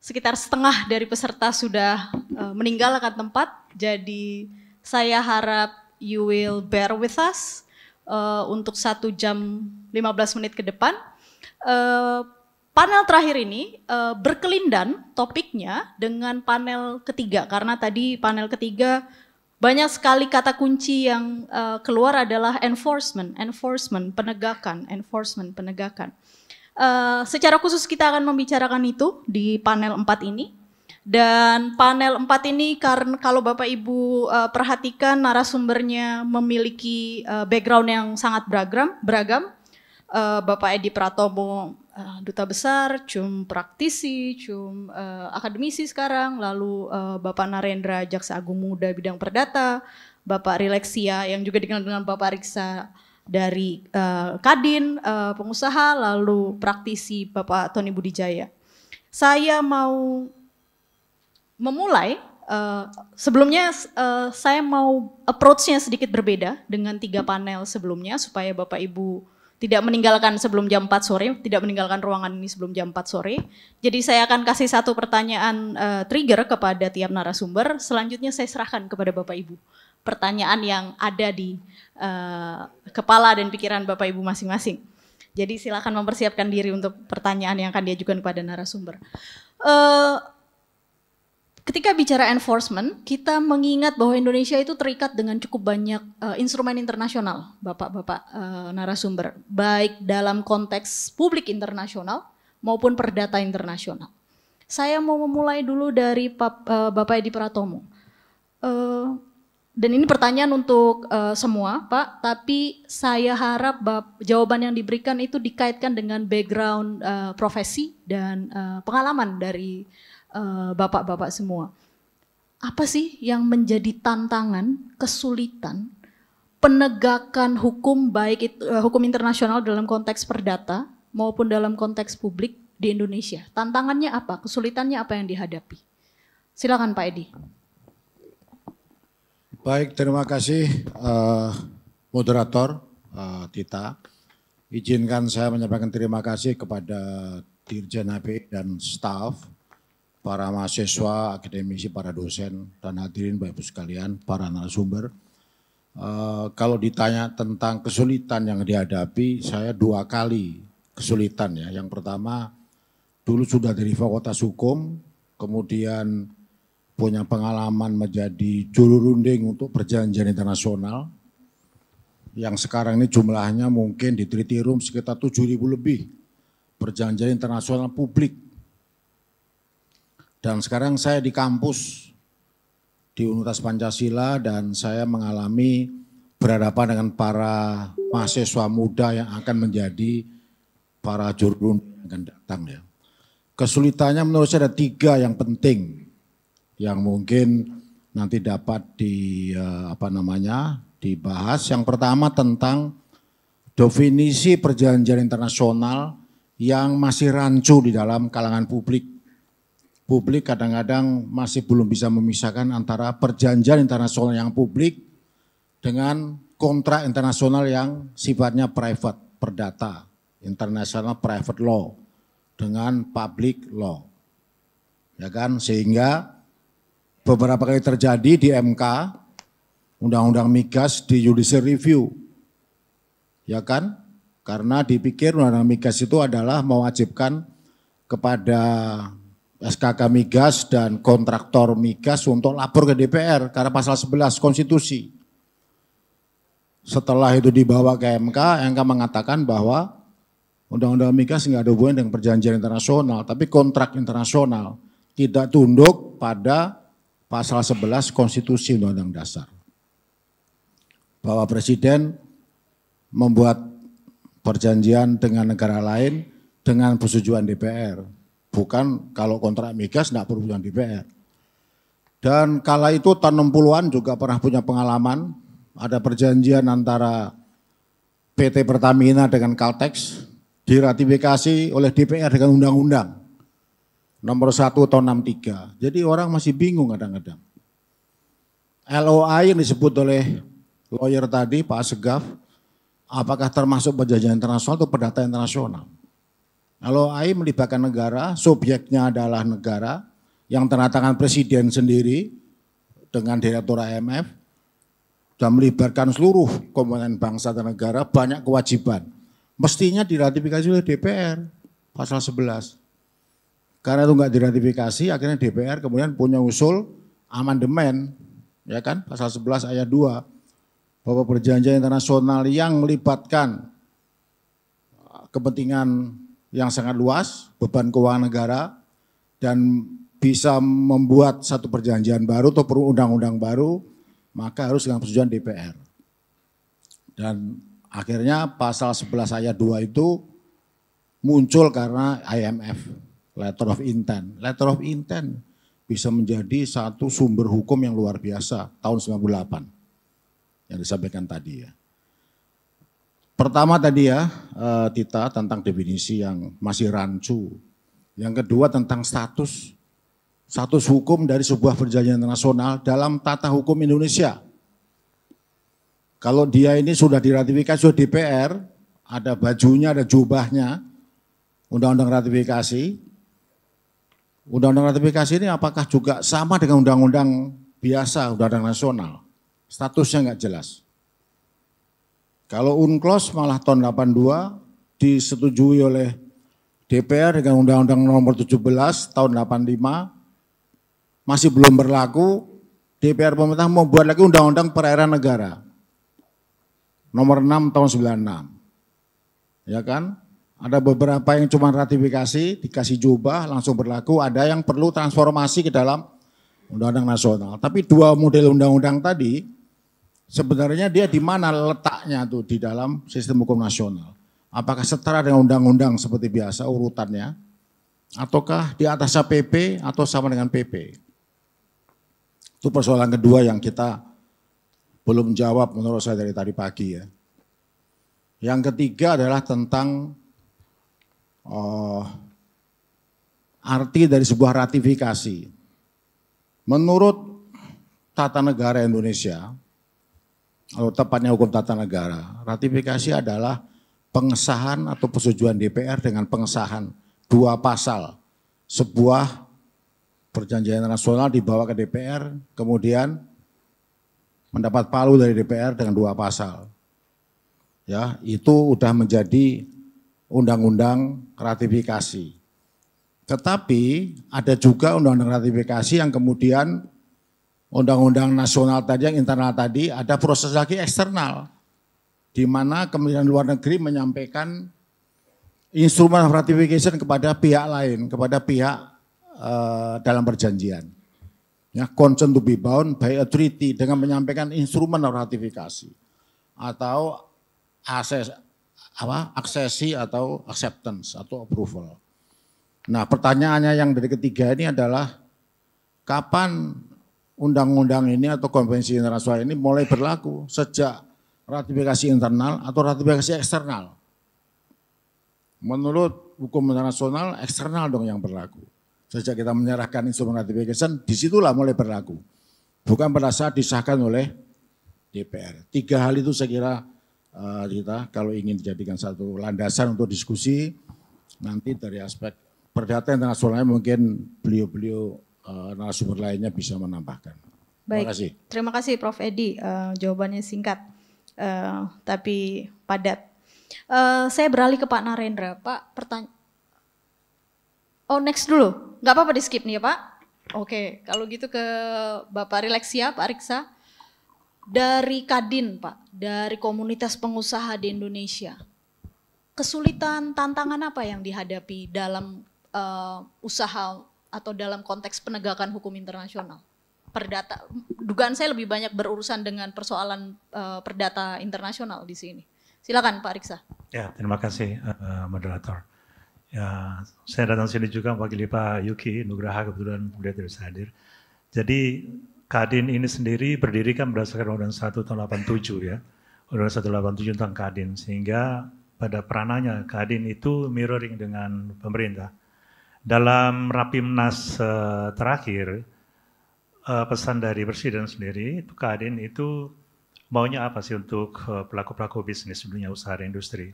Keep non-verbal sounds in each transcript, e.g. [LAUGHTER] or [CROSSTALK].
sekitar setengah dari peserta sudah uh, meninggalkan tempat. Jadi saya harap you will bear with us uh, untuk satu jam 15 menit ke depan. Uh, panel terakhir ini uh, berkelindan topiknya dengan panel ketiga karena tadi panel ketiga banyak sekali kata kunci yang uh, keluar adalah enforcement, enforcement, penegakan, enforcement, penegakan. Eh, secara khusus kita akan membicarakan itu di panel 4 ini. Dan panel 4 ini karena kalau Bapak Ibu uh, perhatikan narasumbernya memiliki uh, background yang sangat beragam, beragam. Uh, Bapak Edi Pratomo uh, duta besar, cum praktisi, cum uh, akademisi sekarang, lalu uh, Bapak Narendra Jaksa Agung Muda bidang perdata, Bapak Rileksia yang juga dikenal dengan Bapak Riksa dari uh, Kadin, uh, pengusaha, lalu praktisi Bapak Tony Budijaya. Saya mau memulai, uh, sebelumnya uh, saya mau approach-nya sedikit berbeda dengan tiga panel sebelumnya supaya Bapak Ibu tidak meninggalkan sebelum jam 4 sore, tidak meninggalkan ruangan ini sebelum jam 4 sore. Jadi saya akan kasih satu pertanyaan uh, trigger kepada tiap narasumber, selanjutnya saya serahkan kepada Bapak Ibu pertanyaan yang ada di uh, kepala dan pikiran Bapak Ibu masing-masing. Jadi silakan mempersiapkan diri untuk pertanyaan yang akan diajukan kepada narasumber. Uh, ketika bicara enforcement, kita mengingat bahwa Indonesia itu terikat dengan cukup banyak uh, instrumen internasional, Bapak-bapak uh, narasumber, baik dalam konteks publik internasional maupun perdata internasional. Saya mau memulai dulu dari Pap, uh, Bapak Edi Pratomo. Uh, dan ini pertanyaan untuk uh, semua, Pak, tapi saya harap bap, jawaban yang diberikan itu dikaitkan dengan background uh, profesi dan uh, pengalaman dari bapak-bapak uh, semua. Apa sih yang menjadi tantangan, kesulitan penegakan hukum baik itu uh, hukum internasional dalam konteks perdata maupun dalam konteks publik di Indonesia? Tantangannya apa? Kesulitannya apa yang dihadapi? Silakan Pak Edi. Baik, terima kasih uh, moderator uh, Tita. Izinkan saya menyampaikan terima kasih kepada Dirjen HP dan staff, para mahasiswa, akademisi, para dosen, dan hadirin baik ibu sekalian, para narasumber. Uh, kalau ditanya tentang kesulitan yang dihadapi, saya dua kali kesulitan ya. Yang pertama, dulu sudah dari Fakultas Hukum, kemudian punya pengalaman menjadi juru runding untuk perjanjian internasional yang sekarang ini jumlahnya mungkin di Tritirum sekitar 7.000 lebih perjanjian internasional publik. Dan sekarang saya di kampus di Universitas Pancasila dan saya mengalami berhadapan dengan para mahasiswa muda yang akan menjadi para juru runding yang akan datang ya. Kesulitannya menurut saya ada tiga yang penting yang mungkin nanti dapat di eh, apa namanya dibahas. Yang pertama tentang definisi perjanjian internasional yang masih rancu di dalam kalangan publik. Publik kadang-kadang masih belum bisa memisahkan antara perjanjian internasional yang publik dengan kontrak internasional yang sifatnya private, perdata, international private law dengan public law. Ya kan? Sehingga beberapa kali terjadi di MK, undang-undang migas di judicial review. Ya kan? Karena dipikir undang-undang migas itu adalah mewajibkan kepada SKK migas dan kontraktor migas untuk lapor ke DPR karena pasal 11 konstitusi. Setelah itu dibawa ke MK, MK mengatakan bahwa undang-undang migas nggak ada hubungan dengan perjanjian internasional, tapi kontrak internasional tidak tunduk pada pasal 11 konstitusi undang-undang dasar. Bahwa presiden membuat perjanjian dengan negara lain dengan persetujuan DPR. Bukan kalau kontrak migas tidak perlu persetujuan DPR. Dan kala itu tahun 60-an juga pernah punya pengalaman, ada perjanjian antara PT Pertamina dengan Caltex diratifikasi oleh DPR dengan undang-undang nomor satu atau 63. Jadi orang masih bingung kadang-kadang. LOI yang disebut oleh lawyer tadi Pak Segaf, apakah termasuk perjanjian internasional atau perdata internasional? LOI melibatkan negara, subjeknya adalah negara yang ternyatakan presiden sendiri dengan direktur IMF dan melibatkan seluruh komponen bangsa dan negara banyak kewajiban. Mestinya diratifikasi oleh DPR pasal 11. Karena itu nggak diratifikasi, akhirnya DPR kemudian punya usul amandemen, ya kan, pasal 11 ayat 2, bahwa perjanjian internasional yang melibatkan uh, kepentingan yang sangat luas, beban keuangan negara, dan bisa membuat satu perjanjian baru atau perundang-undang baru, maka harus dengan persetujuan DPR. Dan akhirnya pasal 11 ayat 2 itu muncul karena IMF letter of intent. Letter of intent bisa menjadi satu sumber hukum yang luar biasa tahun 98 yang disampaikan tadi ya. Pertama tadi ya eh, Tita tentang definisi yang masih rancu. Yang kedua tentang status status hukum dari sebuah perjanjian internasional dalam tata hukum Indonesia. Kalau dia ini sudah diratifikasi oleh DPR, ada bajunya, ada jubahnya, undang-undang ratifikasi, Undang-undang ratifikasi ini apakah juga sama dengan undang-undang biasa, undang-undang nasional? Statusnya nggak jelas. Kalau UNCLOS malah tahun 82 disetujui oleh DPR dengan Undang-Undang Nomor 17 tahun 85 masih belum berlaku. DPR pemerintah mau buat lagi Undang-Undang Perairan Negara Nomor 6 tahun 96. Ya kan? Ada beberapa yang cuma ratifikasi, dikasih jubah, langsung berlaku. Ada yang perlu transformasi ke dalam undang-undang nasional. Tapi dua model undang-undang tadi, sebenarnya dia di mana letaknya tuh di dalam sistem hukum nasional. Apakah setara dengan undang-undang seperti biasa urutannya? Ataukah di atas PP atau sama dengan PP? Itu persoalan kedua yang kita belum jawab menurut saya dari tadi pagi ya. Yang ketiga adalah tentang uh, arti dari sebuah ratifikasi. Menurut tata negara Indonesia, atau tepatnya hukum tata negara, ratifikasi adalah pengesahan atau persetujuan DPR dengan pengesahan dua pasal sebuah perjanjian nasional dibawa ke DPR kemudian mendapat palu dari DPR dengan dua pasal ya itu sudah menjadi undang-undang ratifikasi. Tetapi ada juga undang-undang ratifikasi yang kemudian undang-undang nasional tadi yang internal tadi ada proses lagi eksternal di mana Kementerian Luar Negeri menyampaikan instrumen ratification kepada pihak lain, kepada pihak uh, dalam perjanjian. Ya, consent to be bound by a treaty dengan menyampaikan instrumen ratifikasi atau ases apa aksesi atau acceptance atau approval. Nah pertanyaannya yang dari ketiga ini adalah kapan undang-undang ini atau konvensi internasional ini mulai berlaku sejak ratifikasi internal atau ratifikasi eksternal. Menurut hukum internasional eksternal dong yang berlaku. Sejak kita menyerahkan instrumen ratifikasi, disitulah mulai berlaku. Bukan pada saat disahkan oleh DPR. Tiga hal itu saya kira kita eh, kalau ingin dijadikan satu landasan untuk diskusi nanti dari aspek perdata internasionalnya mungkin beliau-beliau eh, narasumber lainnya bisa menambahkan. Baik, terima kasih, terima kasih Prof. Edi. Uh, jawabannya singkat uh, tapi padat. Uh, saya beralih ke Pak Narendra. Pak, pertanyaan. Oh next dulu, nggak apa-apa di skip nih ya Pak. Oke, okay. kalau gitu ke Bapak Rileksia, Pak Riksa dari Kadin, Pak, dari komunitas pengusaha di Indonesia. Kesulitan, tantangan apa yang dihadapi dalam uh, usaha atau dalam konteks penegakan hukum internasional? Perdata, dugaan saya lebih banyak berurusan dengan persoalan uh, perdata internasional di sini. Silakan Pak Riksa. Ya, terima kasih uh, moderator. Ya, saya datang sini juga mewakili Pak Yuki Nugraha kebetulan beliau tidak hadir. Jadi Kadin ini sendiri berdiri kan berdasarkan Undang-Undang 1 tahun 87 ya. Undang-Undang 187 tentang Kadin sehingga pada peranannya Kadin itu mirroring dengan pemerintah. Dalam Rapimnas eh, terakhir eh, pesan dari presiden sendiri itu Kadin itu maunya apa sih untuk eh, pelaku-pelaku bisnis dunia usaha dan industri.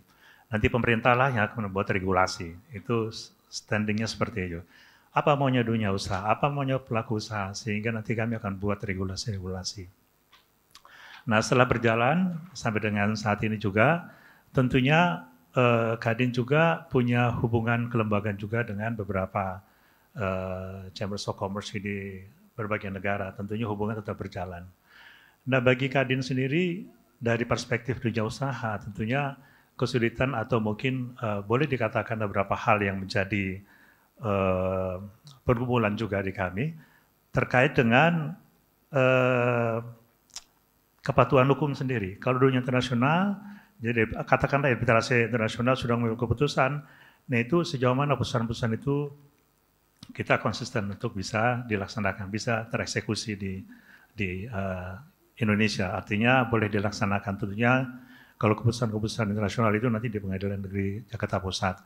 Nanti pemerintah lah yang akan membuat regulasi. Itu standingnya seperti itu apa maunya dunia usaha, apa maunya pelaku usaha, sehingga nanti kami akan buat regulasi-regulasi. Nah setelah berjalan sampai dengan saat ini juga, tentunya eh, Kadin juga punya hubungan kelembagaan juga dengan beberapa eh, chambers of commerce di berbagai negara. Tentunya hubungan tetap berjalan. Nah bagi Kadin sendiri dari perspektif dunia usaha tentunya kesulitan atau mungkin eh, boleh dikatakan beberapa hal yang menjadi uh, juga di kami terkait dengan uh, kepatuhan hukum sendiri. Kalau dunia internasional, jadi katakanlah arbitrase internasional sudah mengambil keputusan, nah itu sejauh mana putusan-putusan itu kita konsisten untuk bisa dilaksanakan, bisa tereksekusi di di uh, Indonesia. Artinya boleh dilaksanakan tentunya kalau keputusan-keputusan internasional itu nanti di Pengadilan Negeri Jakarta Pusat.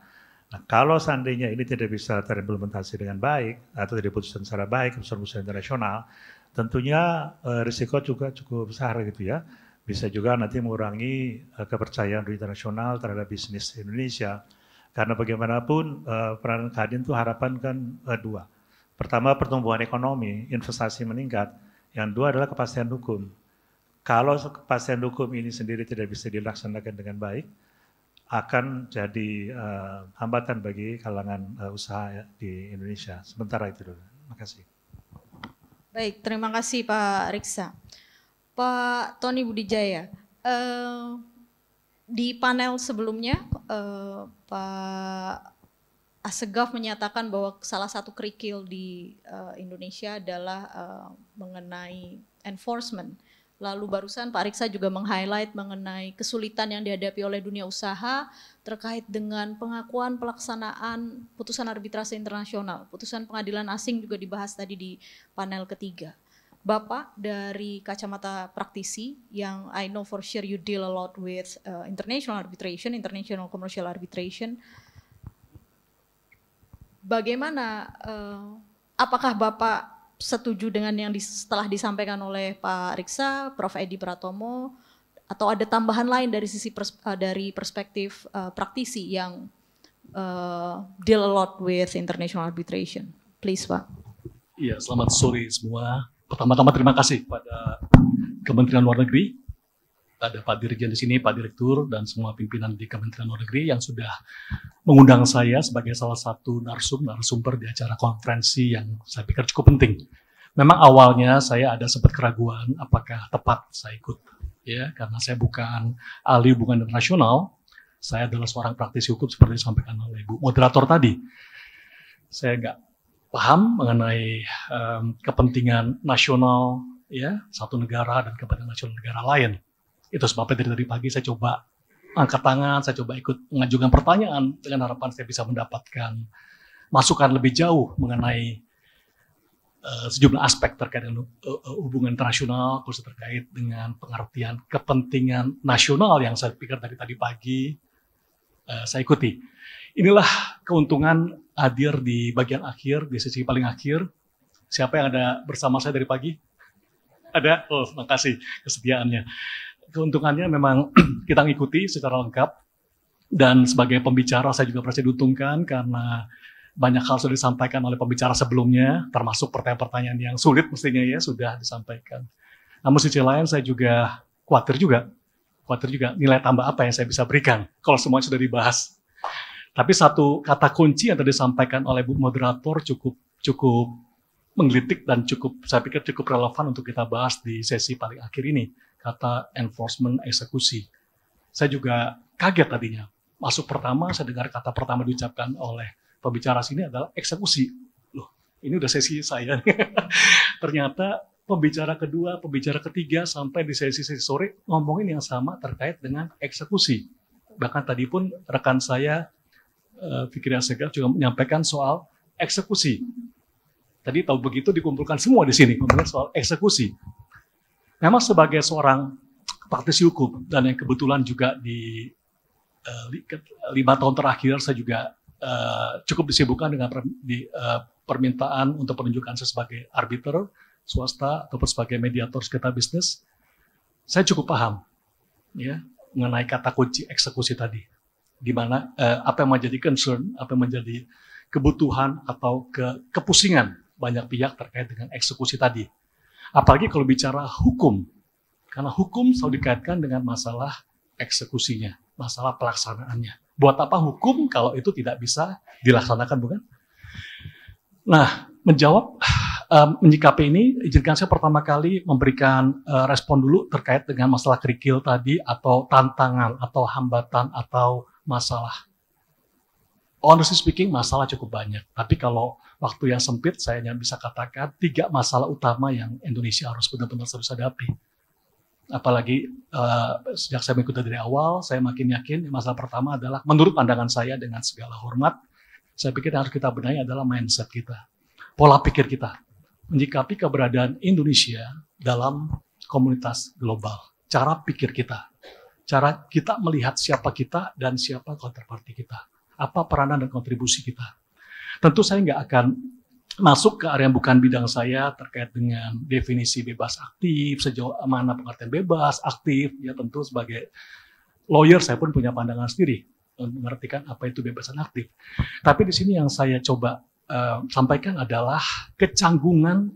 Nah, kalau seandainya ini tidak bisa terimplementasi dengan baik atau tidak diputuskan secara baik keputusan-keputusan internasional, tentunya eh, risiko juga cukup besar gitu ya. Bisa juga nanti mengurangi eh, kepercayaan internasional terhadap bisnis Indonesia. Karena bagaimanapun eh, peran Kadin itu harapan kan eh, dua. Pertama pertumbuhan ekonomi, investasi meningkat. Yang dua adalah kepastian hukum. Kalau kepastian hukum ini sendiri tidak bisa dilaksanakan dengan baik, akan jadi uh, hambatan bagi kalangan uh, usaha ya di Indonesia. Sementara itu dulu. Terima kasih. Baik, terima kasih Pak Riksa. Pak Tony Budijaya, uh, di panel sebelumnya uh, Pak Asegaf menyatakan bahwa salah satu kerikil di uh, Indonesia adalah uh, mengenai enforcement Lalu barusan Pak Riksa juga meng-highlight mengenai kesulitan yang dihadapi oleh dunia usaha terkait dengan pengakuan pelaksanaan putusan arbitrase internasional. Putusan pengadilan asing juga dibahas tadi di panel ketiga. Bapak dari kacamata praktisi yang I know for sure you deal a lot with uh, international arbitration, international commercial arbitration. Bagaimana uh, apakah Bapak setuju dengan yang di, setelah disampaikan oleh Pak Riksa, Prof. Edi Pratomo, atau ada tambahan lain dari sisi pers, uh, dari perspektif uh, praktisi yang uh, deal a lot with international arbitration? Please, Pak. Iya, selamat sore semua. Pertama-tama terima kasih kepada Kementerian Luar Negeri ada Pak Dirjen di sini, Pak Direktur, dan semua pimpinan di Kementerian Luar Negeri yang sudah mengundang saya sebagai salah satu narsum, narasumber di acara konferensi yang saya pikir cukup penting. Memang awalnya saya ada sempat keraguan apakah tepat saya ikut, ya, karena saya bukan ahli hubungan internasional, saya adalah seorang praktisi hukum seperti disampaikan oleh Bu Moderator tadi. Saya nggak paham mengenai um, kepentingan nasional ya satu negara dan kepentingan nasional negara lain itu sebabnya dari tadi pagi saya coba angkat tangan, saya coba ikut mengajukan pertanyaan dengan harapan saya bisa mendapatkan masukan lebih jauh mengenai uh, sejumlah aspek terkait dengan uh, hubungan internasional, terus terkait dengan pengertian kepentingan nasional yang saya pikir dari tadi pagi uh, saya ikuti. Inilah keuntungan hadir di bagian akhir, di sisi paling akhir. Siapa yang ada bersama saya dari pagi? Ada? Oh, makasih kesediaannya keuntungannya memang [CLEARS THROAT] kita ngikuti secara lengkap dan sebagai pembicara saya juga merasa diuntungkan karena banyak hal sudah disampaikan oleh pembicara sebelumnya termasuk pertanyaan-pertanyaan yang sulit mestinya ya sudah disampaikan. Namun sisi lain saya juga khawatir juga khawatir juga nilai tambah apa yang saya bisa berikan kalau semuanya sudah dibahas. Tapi satu kata kunci yang tadi disampaikan oleh Bu moderator cukup cukup menggelitik dan cukup saya pikir cukup relevan untuk kita bahas di sesi paling akhir ini kata enforcement eksekusi. Saya juga kaget tadinya. Masuk pertama, saya dengar kata pertama diucapkan oleh pembicara sini adalah eksekusi. Loh, ini udah sesi saya. [LAUGHS] Ternyata pembicara kedua, pembicara ketiga, sampai di sesi-sesi sore ngomongin yang sama terkait dengan eksekusi. Bahkan tadi pun rekan saya, eh, Fikri Asegaf juga menyampaikan soal eksekusi. Tadi tahu begitu dikumpulkan semua di sini, ngomongin soal eksekusi memang sebagai seorang praktisi hukum dan yang kebetulan juga di uh, lima tahun terakhir saya juga uh, cukup disibukkan dengan per, di, uh, permintaan untuk penunjukan saya sebagai arbiter swasta ataupun sebagai mediator sekitar bisnis, saya cukup paham ya mengenai kata kunci eksekusi tadi, di mana eh, apa yang menjadi concern, apa yang menjadi kebutuhan atau ke kepusingan banyak pihak terkait dengan eksekusi tadi. Apalagi kalau bicara hukum. Karena hukum selalu dikaitkan dengan masalah eksekusinya, masalah pelaksanaannya. Buat apa hukum kalau itu tidak bisa dilaksanakan, bukan? Nah, menjawab, um, menyikapi ini, izinkan saya pertama kali memberikan uh, respon dulu terkait dengan masalah kerikil tadi, atau tantangan, atau hambatan, atau masalah honestly speaking masalah cukup banyak. Tapi kalau waktu yang sempit saya hanya bisa katakan tiga masalah utama yang Indonesia harus benar-benar harus hadapi. Apalagi uh, sejak saya mengikuti dari awal, saya makin yakin masalah pertama adalah menurut pandangan saya dengan segala hormat, saya pikir yang harus kita benahi adalah mindset kita, pola pikir kita, menyikapi keberadaan Indonesia dalam komunitas global, cara pikir kita, cara kita melihat siapa kita dan siapa counterparty kita apa peranan dan kontribusi kita. Tentu saya nggak akan masuk ke area yang bukan bidang saya terkait dengan definisi bebas aktif, sejauh mana pengertian bebas, aktif, ya tentu sebagai lawyer saya pun punya pandangan sendiri eh, mengertikan apa itu bebasan aktif. Tapi di sini yang saya coba uh, sampaikan adalah kecanggungan,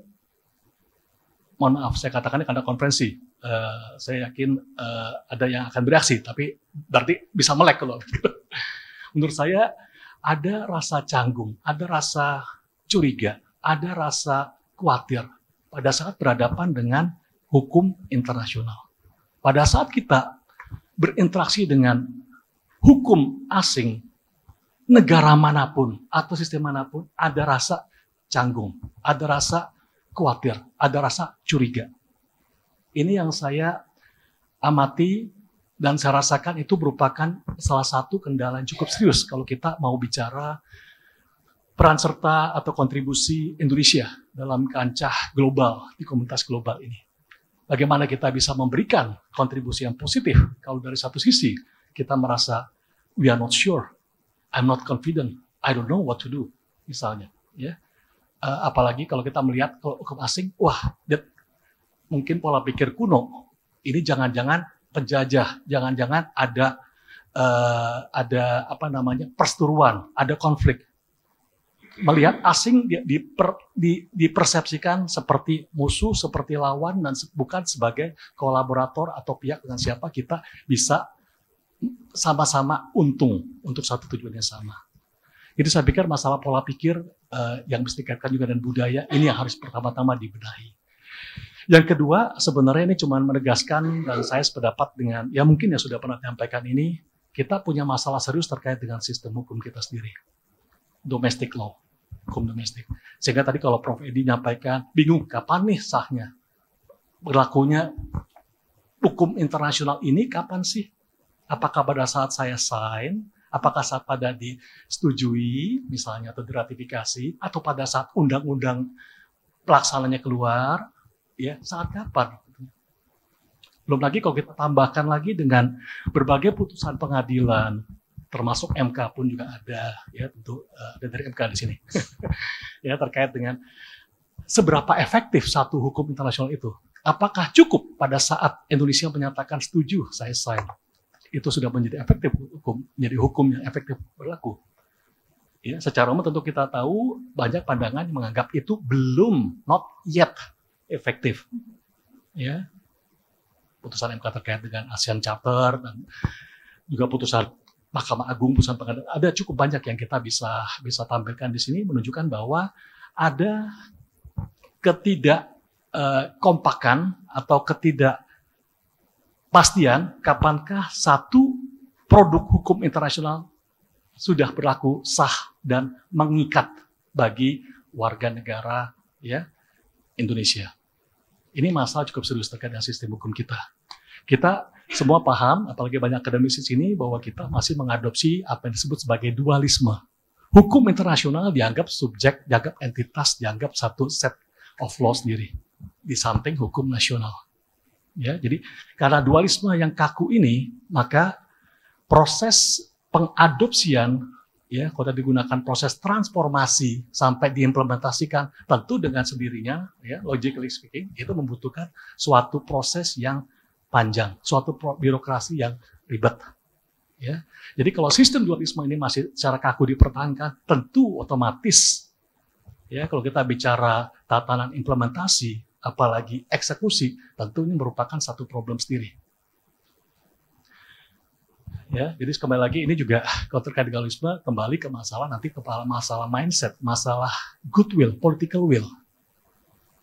mohon maaf saya katakan ini karena konferensi, uh, saya yakin uh, ada yang akan bereaksi, tapi berarti bisa melek kalau gitu menurut saya ada rasa canggung, ada rasa curiga, ada rasa khawatir pada saat berhadapan dengan hukum internasional. Pada saat kita berinteraksi dengan hukum asing, negara manapun atau sistem manapun, ada rasa canggung, ada rasa khawatir, ada rasa curiga. Ini yang saya amati dan saya rasakan itu merupakan salah satu kendala yang cukup serius kalau kita mau bicara peran serta atau kontribusi Indonesia dalam kancah global di komunitas global ini. Bagaimana kita bisa memberikan kontribusi yang positif kalau dari satu sisi kita merasa we are not sure, I'm not confident, I don't know what to do misalnya, ya. Eh, apalagi kalau kita melihat kalau hukum asing, wah, that, mungkin pola pikir kuno ini jangan-jangan penjajah, jangan-jangan ada uh, ada apa namanya perseteruan, ada konflik. Melihat asing diper, di, dipersepsikan seperti musuh, seperti lawan dan bukan sebagai kolaborator atau pihak dengan siapa kita bisa sama-sama untung untuk satu tujuan yang sama. Jadi saya pikir masalah pola pikir uh, yang mesti dikaitkan juga dengan budaya ini yang harus pertama-tama dibenahi. Yang kedua, sebenarnya ini cuma menegaskan dan saya sependapat dengan, ya mungkin yang sudah pernah menyampaikan ini, kita punya masalah serius terkait dengan sistem hukum kita sendiri. Domestic law, hukum domestik. Sehingga tadi kalau Prof. Edi menyampaikan bingung kapan nih sahnya? Berlakunya hukum internasional ini kapan sih? Apakah pada saat saya sign, apakah saat pada disetujui misalnya atau diratifikasi, atau pada saat undang-undang pelaksananya keluar, ya saat kapan? Belum lagi kalau kita tambahkan lagi dengan berbagai putusan pengadilan, termasuk MK pun juga ada, ya untuk eh, ada dari MK di sini, [LAUGHS] ya terkait dengan seberapa efektif satu hukum internasional itu. Apakah cukup pada saat Indonesia menyatakan setuju saya sign? Itu sudah menjadi efektif hukum, menjadi hukum yang efektif berlaku. Ya, secara umum tentu kita tahu banyak pandangan yang menganggap itu belum, not yet efektif. Ya, putusan MK terkait dengan ASEAN Charter dan juga putusan Mahkamah Agung, putusan pengadilan ada cukup banyak yang kita bisa bisa tampilkan di sini menunjukkan bahwa ada ketidak eh, kompakan atau ketidak pastian kapankah satu produk hukum internasional sudah berlaku sah dan mengikat bagi warga negara ya Indonesia. Ini masalah cukup serius terkait dengan sistem hukum kita. Kita semua paham, apalagi banyak akademisi di sini, bahwa kita masih mengadopsi apa yang disebut sebagai dualisme. Hukum internasional dianggap subjek, dianggap entitas, dianggap satu set of law sendiri. Di samping hukum nasional. Ya, jadi karena dualisme yang kaku ini, maka proses pengadopsian ya kota digunakan proses transformasi sampai diimplementasikan tentu dengan sendirinya ya logically speaking itu membutuhkan suatu proses yang panjang, suatu birokrasi yang ribet. Ya. Jadi kalau sistem dualisme ini masih secara kaku dipertahankan, tentu otomatis ya kalau kita bicara tatanan implementasi apalagi eksekusi, tentu ini merupakan satu problem sendiri ya. Jadi kembali lagi ini juga kalau [LAUGHS] terkait legalisme kembali ke masalah nanti kepala masalah mindset, masalah goodwill, political will.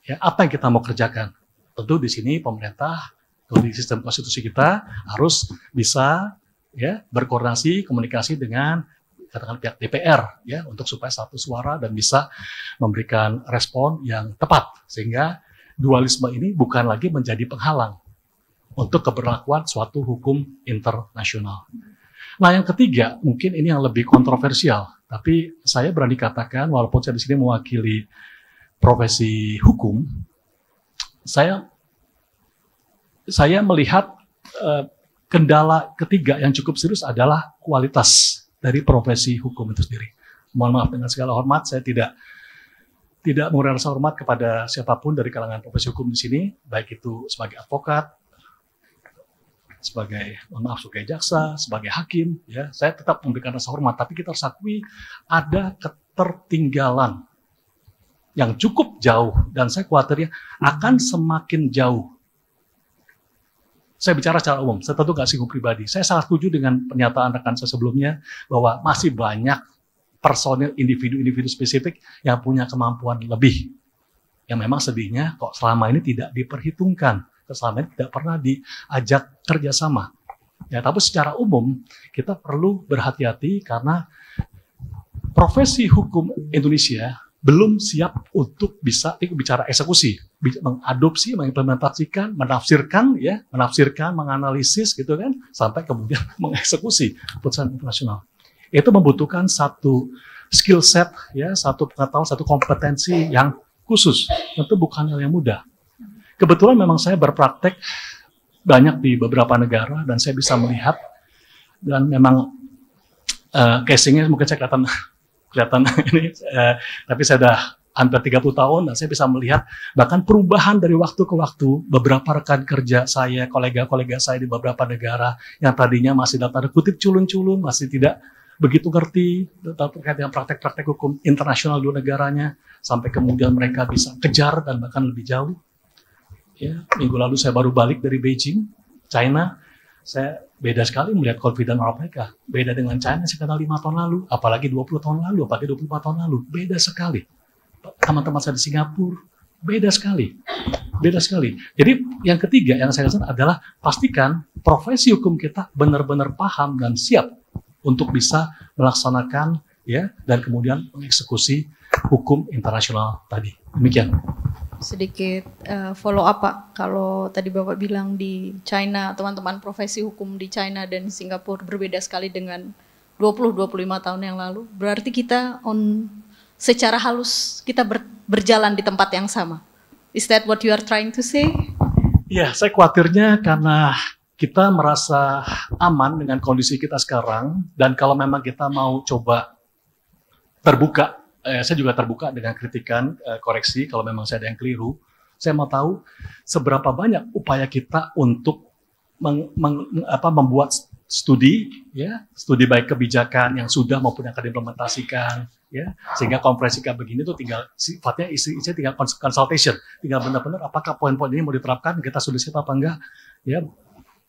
Ya, apa yang kita mau kerjakan? Tentu di sini pemerintah di sistem konstitusi kita harus bisa ya berkoordinasi komunikasi dengan katakan pihak DPR ya untuk supaya satu suara dan bisa memberikan respon yang tepat sehingga dualisme ini bukan lagi menjadi penghalang untuk keberlakuan suatu hukum internasional. Nah, yang ketiga, mungkin ini yang lebih kontroversial, tapi saya berani katakan, walaupun saya di sini mewakili profesi hukum, saya saya melihat eh, kendala ketiga yang cukup serius adalah kualitas dari profesi hukum itu sendiri. Mohon maaf dengan segala hormat, saya tidak tidak mengurangi rasa hormat kepada siapapun dari kalangan profesi hukum di sini, baik itu sebagai advokat, sebagai maaf sebagai jaksa, sebagai hakim, ya saya tetap memberikan rasa hormat. Tapi kita harus akui ada ketertinggalan yang cukup jauh dan saya khawatirnya akan semakin jauh. Saya bicara secara umum, saya tentu nggak singgung pribadi. Saya sangat setuju dengan pernyataan rekan saya sebelumnya bahwa masih banyak personil individu-individu spesifik yang punya kemampuan lebih. Yang memang sedihnya kok selama ini tidak diperhitungkan selama tidak pernah diajak kerjasama. Ya, tapi secara umum kita perlu berhati-hati karena profesi hukum Indonesia belum siap untuk bisa ikut bicara eksekusi, mengadopsi, mengimplementasikan, menafsirkan ya, menafsirkan, menganalisis gitu kan sampai kemudian [LAUGHS] mengeksekusi putusan internasional. Itu membutuhkan satu skill set ya, satu pengetahuan, satu kompetensi yang khusus. Tentu bukan hal yang mudah. Kebetulan memang saya berpraktek banyak di beberapa negara dan saya bisa melihat dan memang uh, casingnya mungkin saya kelihatan [LAUGHS] kelihatan [LAUGHS] ini uh, tapi saya sudah hampir 30 tahun dan saya bisa melihat bahkan perubahan dari waktu ke waktu beberapa rekan kerja saya, kolega-kolega saya di beberapa negara yang tadinya masih dalam tanda kutip culun-culun, masih tidak begitu ngerti terkait dengan praktek-praktek hukum internasional dua negaranya sampai kemudian mereka bisa kejar dan bahkan lebih jauh Ya, minggu lalu saya baru balik dari Beijing, China. Saya beda sekali melihat confident orang mereka. Beda dengan China sekitar lima tahun lalu, apalagi 20 tahun lalu, apalagi 24 tahun lalu. Beda sekali. Teman-teman saya di Singapura, beda sekali. Beda sekali. Jadi yang ketiga yang saya katakan adalah pastikan profesi hukum kita benar-benar paham dan siap untuk bisa melaksanakan ya dan kemudian mengeksekusi hukum internasional tadi. Demikian sedikit uh, follow up Pak. Kalau tadi Bapak bilang di China, teman-teman profesi hukum di China dan Singapura berbeda sekali dengan 20-25 tahun yang lalu. Berarti kita on secara halus kita ber, berjalan di tempat yang sama. Is that what you are trying to say? Ya, saya khawatirnya karena kita merasa aman dengan kondisi kita sekarang dan kalau memang kita mau coba terbuka eh, saya juga terbuka dengan kritikan eh, koreksi kalau memang saya ada yang keliru. Saya mau tahu seberapa banyak upaya kita untuk meng, meng, apa, membuat studi, ya, studi baik kebijakan yang sudah maupun yang akan diimplementasikan, ya, sehingga konferensi kayak begini tuh tinggal sifatnya isi isinya tinggal consultation, tinggal benar-benar apakah poin-poin ini mau diterapkan, kita sudah siapa apa enggak, ya,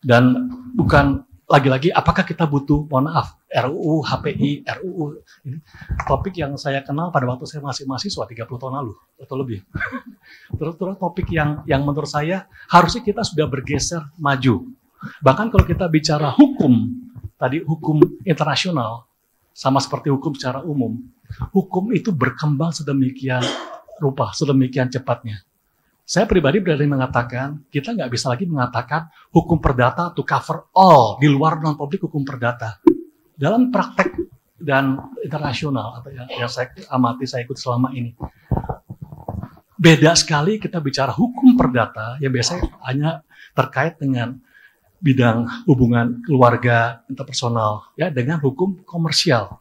dan bukan lagi-lagi apakah kita butuh mohon maaf RUU HPI RUU ini topik yang saya kenal pada waktu saya masih mahasiswa 30 tahun lalu atau lebih [LAUGHS] terus terus topik yang yang menurut saya harusnya kita sudah bergeser maju bahkan kalau kita bicara hukum tadi hukum internasional sama seperti hukum secara umum hukum itu berkembang sedemikian rupa sedemikian cepatnya saya pribadi berani mengatakan, kita nggak bisa lagi mengatakan hukum perdata to cover all di luar non publik hukum perdata. Dalam praktek dan internasional atau yang, yang saya amati saya ikut selama ini beda sekali kita bicara hukum perdata yang biasanya hanya terkait dengan bidang hubungan keluarga interpersonal ya dengan hukum komersial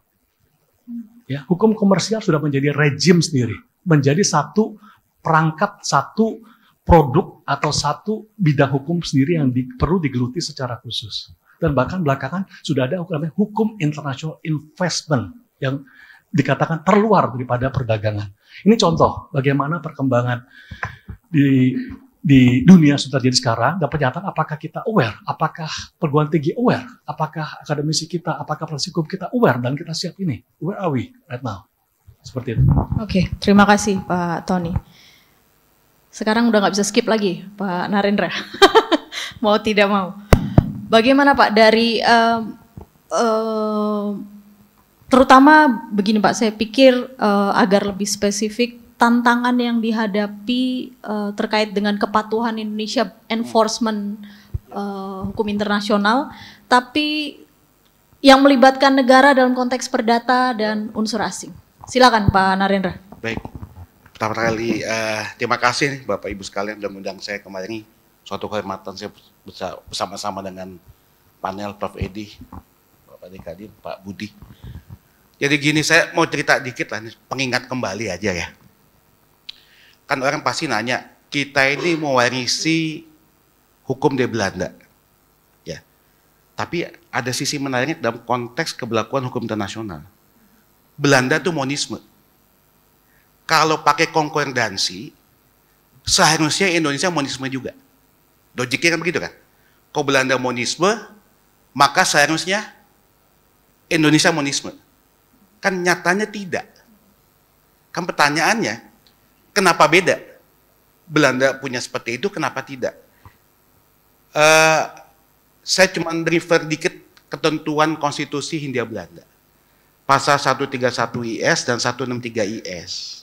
ya hukum komersial sudah menjadi rejim sendiri menjadi satu perangkat satu produk atau satu bidang hukum sendiri yang di, perlu digeluti secara khusus. Dan bahkan belakangan sudah ada ukurannya hukum international investment yang dikatakan terluar daripada perdagangan. Ini contoh bagaimana perkembangan di di dunia sudah terjadi sekarang dan pernyataan apakah kita aware, apakah perguruan tinggi aware, apakah akademisi kita, apakah proses hukum kita aware dan kita siap ini. Where are we right now? Seperti itu. Oke, okay, terima kasih Pak Tony. Sekarang udah nggak bisa skip lagi, Pak Narendra. [LAUGHS] mau tidak mau. Bagaimana Pak dari uh, uh, terutama begini Pak, saya pikir uh, agar lebih spesifik tantangan yang dihadapi uh, terkait dengan kepatuhan Indonesia enforcement uh, hukum internasional, tapi yang melibatkan negara dalam konteks perdata dan unsur asing. Silakan Pak Narendra. Baik, Pertama kali uh, terima kasih nih Bapak Ibu sekalian sudah mengundang saya kemarin. Suatu kehormatan saya bisa bersama-sama dengan panel Prof. Edi, Bapak Dekadir, Pak Budi. Jadi gini saya mau cerita dikit lah, nih, pengingat kembali aja ya. Kan orang pasti nanya, kita ini mewarisi hukum di Belanda. Ya. Tapi ada sisi menariknya dalam konteks keberlakuan hukum internasional. Belanda itu monisme kalau pakai konkordansi, seharusnya Indonesia monisme juga. Logiknya kan begitu kan? Kalau Belanda monisme, maka seharusnya Indonesia monisme. Kan nyatanya tidak. Kan pertanyaannya, kenapa beda? Belanda punya seperti itu, kenapa tidak? Uh, saya cuma refer dikit ketentuan konstitusi Hindia Belanda. Pasal 131 IS dan 163 IS.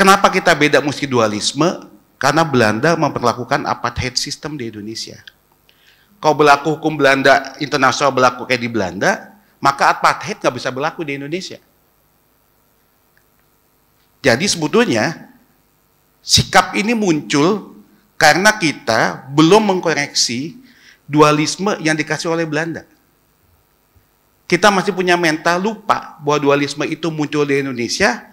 Kenapa kita beda mesti dualisme? Karena Belanda memperlakukan apartheid system di Indonesia. Kalau berlaku hukum Belanda, internasional berlaku kayak di Belanda, maka apartheid nggak bisa berlaku di Indonesia. Jadi sebetulnya sikap ini muncul karena kita belum mengkoreksi dualisme yang dikasih oleh Belanda. Kita masih punya mental lupa bahwa dualisme itu muncul di Indonesia,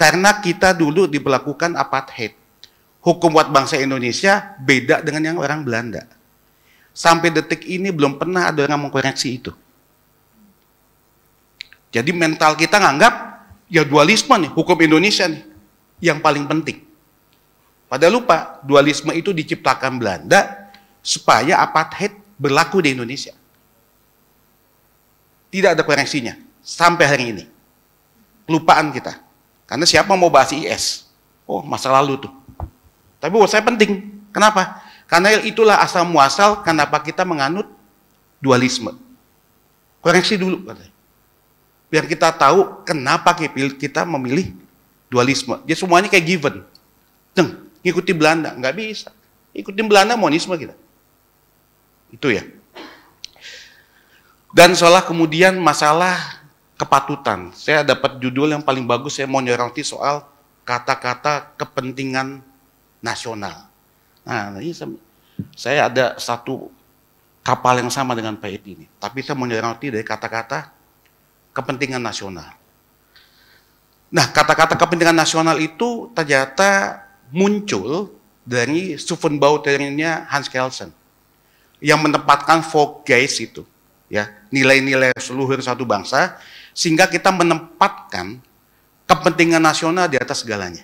karena kita dulu diberlakukan apartheid. Hukum buat bangsa Indonesia beda dengan yang orang Belanda. Sampai detik ini belum pernah ada orang mengkoreksi itu. Jadi mental kita nganggap ya dualisme nih, hukum Indonesia nih yang paling penting. Pada lupa, dualisme itu diciptakan Belanda supaya apartheid berlaku di Indonesia. Tidak ada koreksinya sampai hari ini. Lupaan kita. Karena siapa mau bahas IS? Oh, masa lalu tuh. Tapi buat saya penting. Kenapa? Karena itulah asal muasal kenapa kita menganut dualisme. Koreksi dulu Biar kita tahu kenapa kita memilih dualisme. Dia semuanya kayak given. Deng, ngikuti Belanda. Nggak bisa. Ikutin Belanda monisme kita. Itu ya. Dan seolah kemudian masalah kepatutan. Saya dapat judul yang paling bagus, saya mau menyoroti soal kata-kata kepentingan nasional. Nah, ini saya, ada satu kapal yang sama dengan pak Edi ini, tapi saya mau menyoroti dari kata-kata kepentingan nasional. Nah, kata-kata kepentingan nasional itu ternyata muncul dari Stephen Bauternya Hans Kelsen yang menempatkan folk guys itu ya nilai-nilai seluruh satu bangsa sehingga kita menempatkan kepentingan nasional di atas segalanya.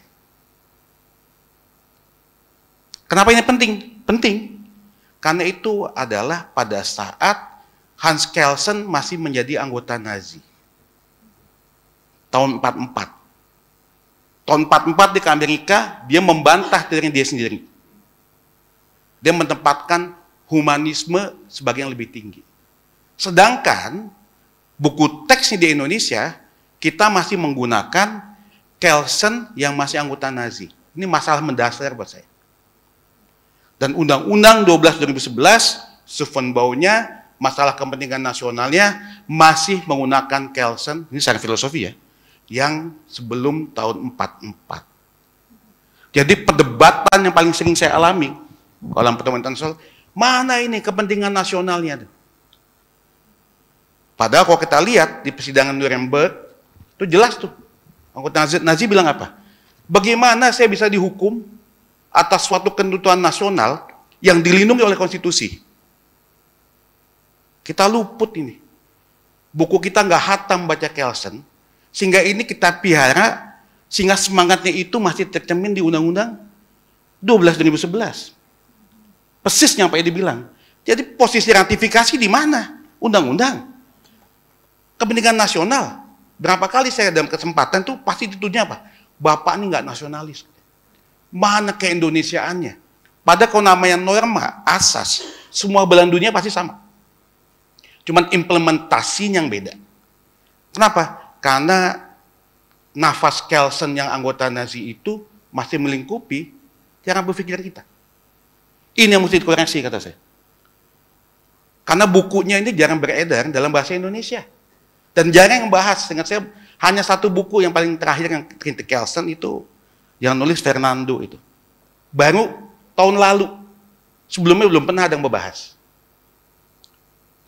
Kenapa ini penting? Penting. Karena itu adalah pada saat Hans Kelsen masih menjadi anggota Nazi. Tahun 44. Tahun 44 di Amerika, dia membantah dirinya dia sendiri. Dia menempatkan humanisme sebagai yang lebih tinggi. Sedangkan buku teksnya di Indonesia, kita masih menggunakan Kelsen yang masih anggota Nazi. Ini masalah mendasar buat saya. Dan Undang-Undang 12 2011, Baunya, masalah kepentingan nasionalnya masih menggunakan Kelsen, ini secara filosofi ya, yang sebelum tahun 44. Jadi perdebatan yang paling sering saya alami dalam pertemuan tansel, mana ini kepentingan nasionalnya? Padahal kalau kita lihat di persidangan Nuremberg, itu jelas tuh. Anggota Nazi, Nazi bilang apa? Bagaimana saya bisa dihukum atas suatu kentutuan nasional yang dilindungi oleh konstitusi? Kita luput ini. Buku kita nggak hatam baca Kelsen, sehingga ini kita pihara, sehingga semangatnya itu masih tercemin di Undang-Undang 12 2011. apa yang dibilang. Jadi posisi ratifikasi di mana? Undang-undang kepentingan nasional. Berapa kali saya dalam kesempatan tuh pasti ditunya apa? Bapak ini nggak nasionalis. Mana keindonesiaannya? Pada kalau namanya norma, asas, semua belahan dunia pasti sama. Cuman implementasinya yang beda. Kenapa? Karena nafas Kelsen yang anggota Nazi itu masih melingkupi cara berpikir kita. Ini yang mesti dikoreksi kata saya. Karena bukunya ini jarang beredar dalam bahasa Indonesia. Dan jarang yang bahas. Ingat saya hanya satu buku yang paling terakhir yang Trinity Kelsen itu yang nulis Fernando itu. Baru tahun lalu. Sebelumnya belum pernah ada yang membahas.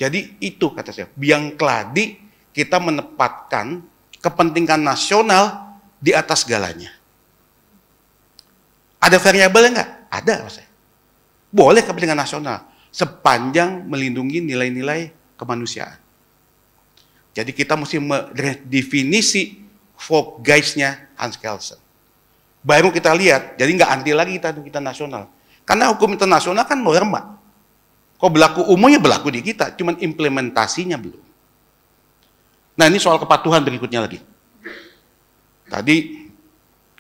Jadi itu kata saya, biang keladi kita menempatkan kepentingan nasional di atas segalanya. Ada variabel enggak? Ada saya. Boleh kepentingan nasional sepanjang melindungi nilai-nilai kemanusiaan. Jadi kita mesti definisi folk guys-nya Hans Kelsen. Baru kita lihat, jadi nggak anti lagi kita kita nasional. Karena hukum internasional kan norma. Kok berlaku umumnya berlaku di kita, cuman implementasinya belum. Nah ini soal kepatuhan berikutnya lagi. Tadi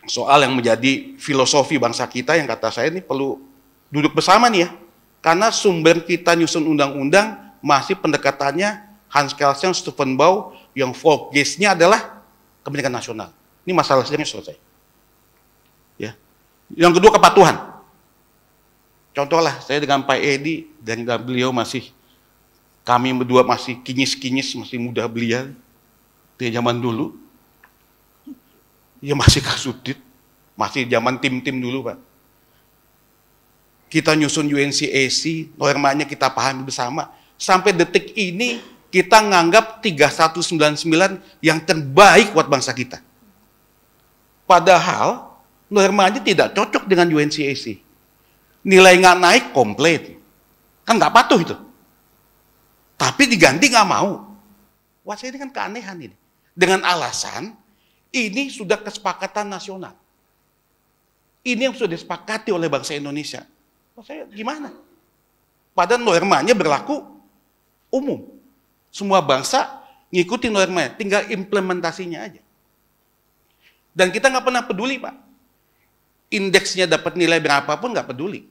soal yang menjadi filosofi bangsa kita yang kata saya ini perlu duduk bersama nih ya. Karena sumber kita nyusun undang-undang masih pendekatannya Hans Kelsen, Stephen Bau, yang fokusnya adalah kepentingan nasional. Ini masalah serius selesai. Ya. Yang kedua kepatuhan. Contohlah saya dengan Pak Edi dan beliau masih kami berdua masih kinyis-kinyis, masih muda belia di zaman dulu. Ya masih kasudit, masih zaman tim-tim dulu Pak. Kita nyusun UNCAC, normanya kita pahami bersama. Sampai detik ini kita nganggap 3199 yang terbaik buat bangsa kita. Padahal normanya tidak cocok dengan UNCAC. Nilai nggak naik, komplain. Kan nggak patuh itu. Tapi diganti nggak mau. Wah saya ini kan keanehan ini. Dengan alasan ini sudah kesepakatan nasional. Ini yang sudah disepakati oleh bangsa Indonesia. Wah saya gimana? Padahal normanya berlaku umum. Semua bangsa ngikutin norma, tinggal implementasinya aja. Dan kita nggak pernah peduli, Pak. Indeksnya dapat nilai berapapun nggak peduli.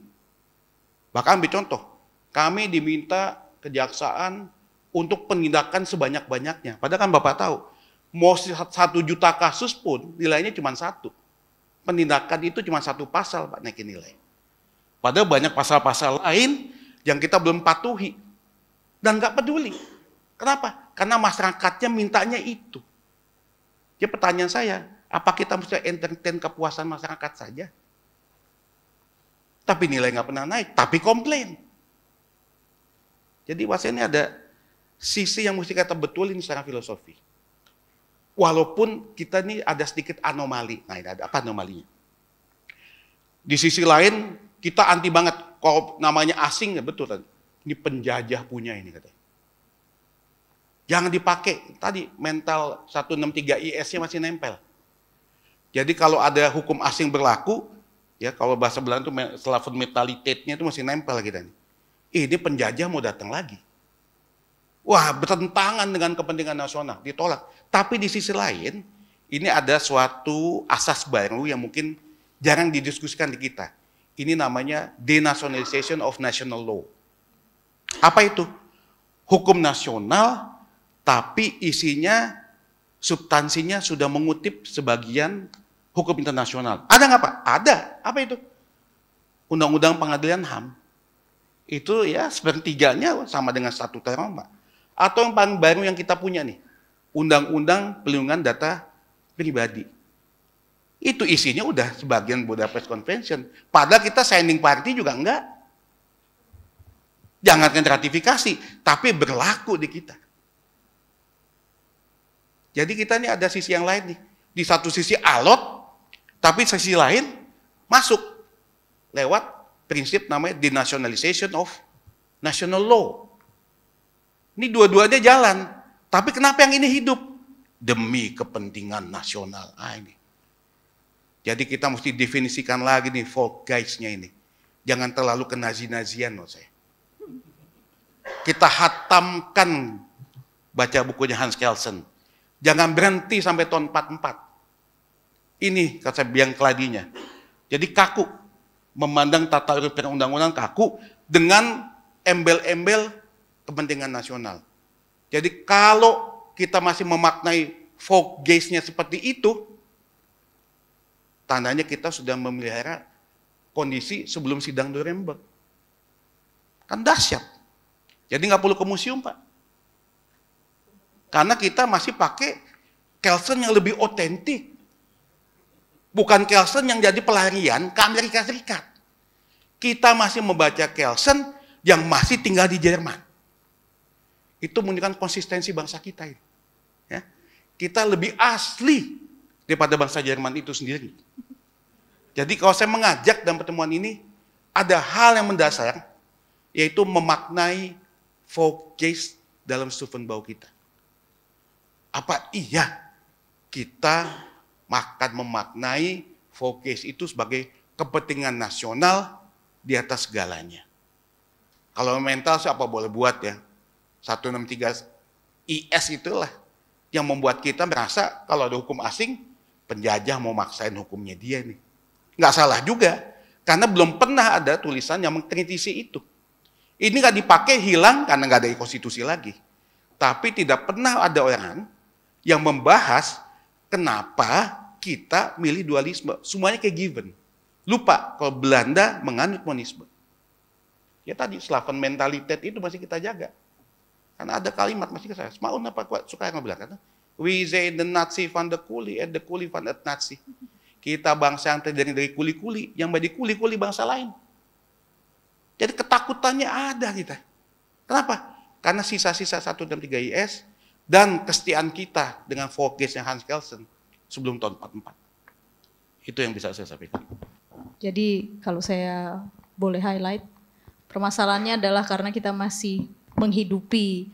Bahkan ambil contoh, kami diminta kejaksaan untuk penindakan sebanyak-banyaknya. Padahal kan Bapak tahu, mau satu juta kasus pun nilainya cuma satu. Penindakan itu cuma satu pasal, Pak, naikin nilai. Padahal banyak pasal-pasal lain yang kita belum patuhi. Dan nggak peduli. Kenapa? Karena masyarakatnya mintanya itu. Jadi pertanyaan saya, apa kita mesti entertain kepuasan masyarakat saja? Tapi nilai nggak pernah naik, tapi komplain. Jadi wasiat ini ada sisi yang mesti kita betulin secara filosofi. Walaupun kita ini ada sedikit anomali. Nah ini ada apa anomalinya? Di sisi lain kita anti banget kalau namanya asing ya betul kan? Ini penjajah punya ini katanya. Jangan dipakai. Tadi mental 163 IS-nya masih nempel. Jadi kalau ada hukum asing berlaku, ya kalau bahasa Belanda itu slavon mentalitetnya itu masih nempel kita Ih Ini penjajah mau datang lagi. Wah, bertentangan dengan kepentingan nasional, ditolak. Tapi di sisi lain, ini ada suatu asas baru yang mungkin jarang didiskusikan di kita. Ini namanya denationalization of national law. Apa itu? Hukum nasional tapi isinya substansinya sudah mengutip sebagian hukum internasional. Ada nggak Pak? Ada. Apa itu? Undang-undang pengadilan HAM. Itu ya sepertiganya sama dengan satu terang, Pak. Atau yang paling baru yang kita punya nih. Undang-undang pelindungan data pribadi. Itu isinya udah sebagian Budapest Convention. Padahal kita signing party juga enggak. jangan ratifikasi, tapi berlaku di kita. Jadi kita ini ada sisi yang lain nih. Di satu sisi alot, tapi sisi lain masuk lewat prinsip namanya denationalization of national law. Ini dua-duanya jalan, tapi kenapa yang ini hidup? Demi kepentingan nasional. Ah, ini. Jadi kita mesti definisikan lagi nih folk guys-nya ini. Jangan terlalu ke nazi-nazian loh saya. Kita hatamkan baca bukunya Hans Kelsen Jangan berhenti sampai tahun 44. Ini kata biang keladinya. Jadi kaku. Memandang tata urut perundang-undang kaku dengan embel-embel kepentingan nasional. Jadi kalau kita masih memaknai folk gaze-nya seperti itu, tandanya kita sudah memelihara kondisi sebelum sidang Nuremberg. Kan dahsyat. Jadi nggak perlu ke museum, Pak. Karena kita masih pakai Kelsen yang lebih otentik. Bukan Kelsen yang jadi pelarian ke Amerika Serikat. Kita masih membaca Kelsen yang masih tinggal di Jerman. Itu menunjukkan konsistensi bangsa kita ini. Ya. Kita lebih asli daripada bangsa Jerman itu sendiri. Jadi kalau saya mengajak dalam pertemuan ini, ada hal yang mendasar, yaitu memaknai folk dalam Stufenbau kita. Apa iya kita makan memaknai fokus itu sebagai kepentingan nasional di atas segalanya. Kalau mental siapa boleh buat ya. 163 IS itulah yang membuat kita merasa kalau ada hukum asing, penjajah mau maksain hukumnya dia nih. Nggak salah juga, karena belum pernah ada tulisan yang mengkritisi itu. Ini nggak dipakai hilang karena nggak ada konstitusi lagi. Tapi tidak pernah ada orang yang membahas kenapa kita milih dualisme. Semuanya kayak given. Lupa kalau Belanda menganut monisme. Ya tadi Slaven mentalitet itu masih kita jaga. Karena ada kalimat masih saya. Semaun apa suka yang bilang kan? we say the Nazi van the kuli and the kuli van the Nazi. Kita bangsa yang terdiri dari kuli-kuli, yang menjadi kuli-kuli bangsa lain. Jadi ketakutannya ada kita. Kenapa? Karena sisa-sisa dan 163 IS dan kesetiaan kita dengan fokusnya Hans Kelsen sebelum tahun 44. Itu yang bisa saya sampaikan. Jadi kalau saya boleh highlight, permasalahannya adalah karena kita masih menghidupi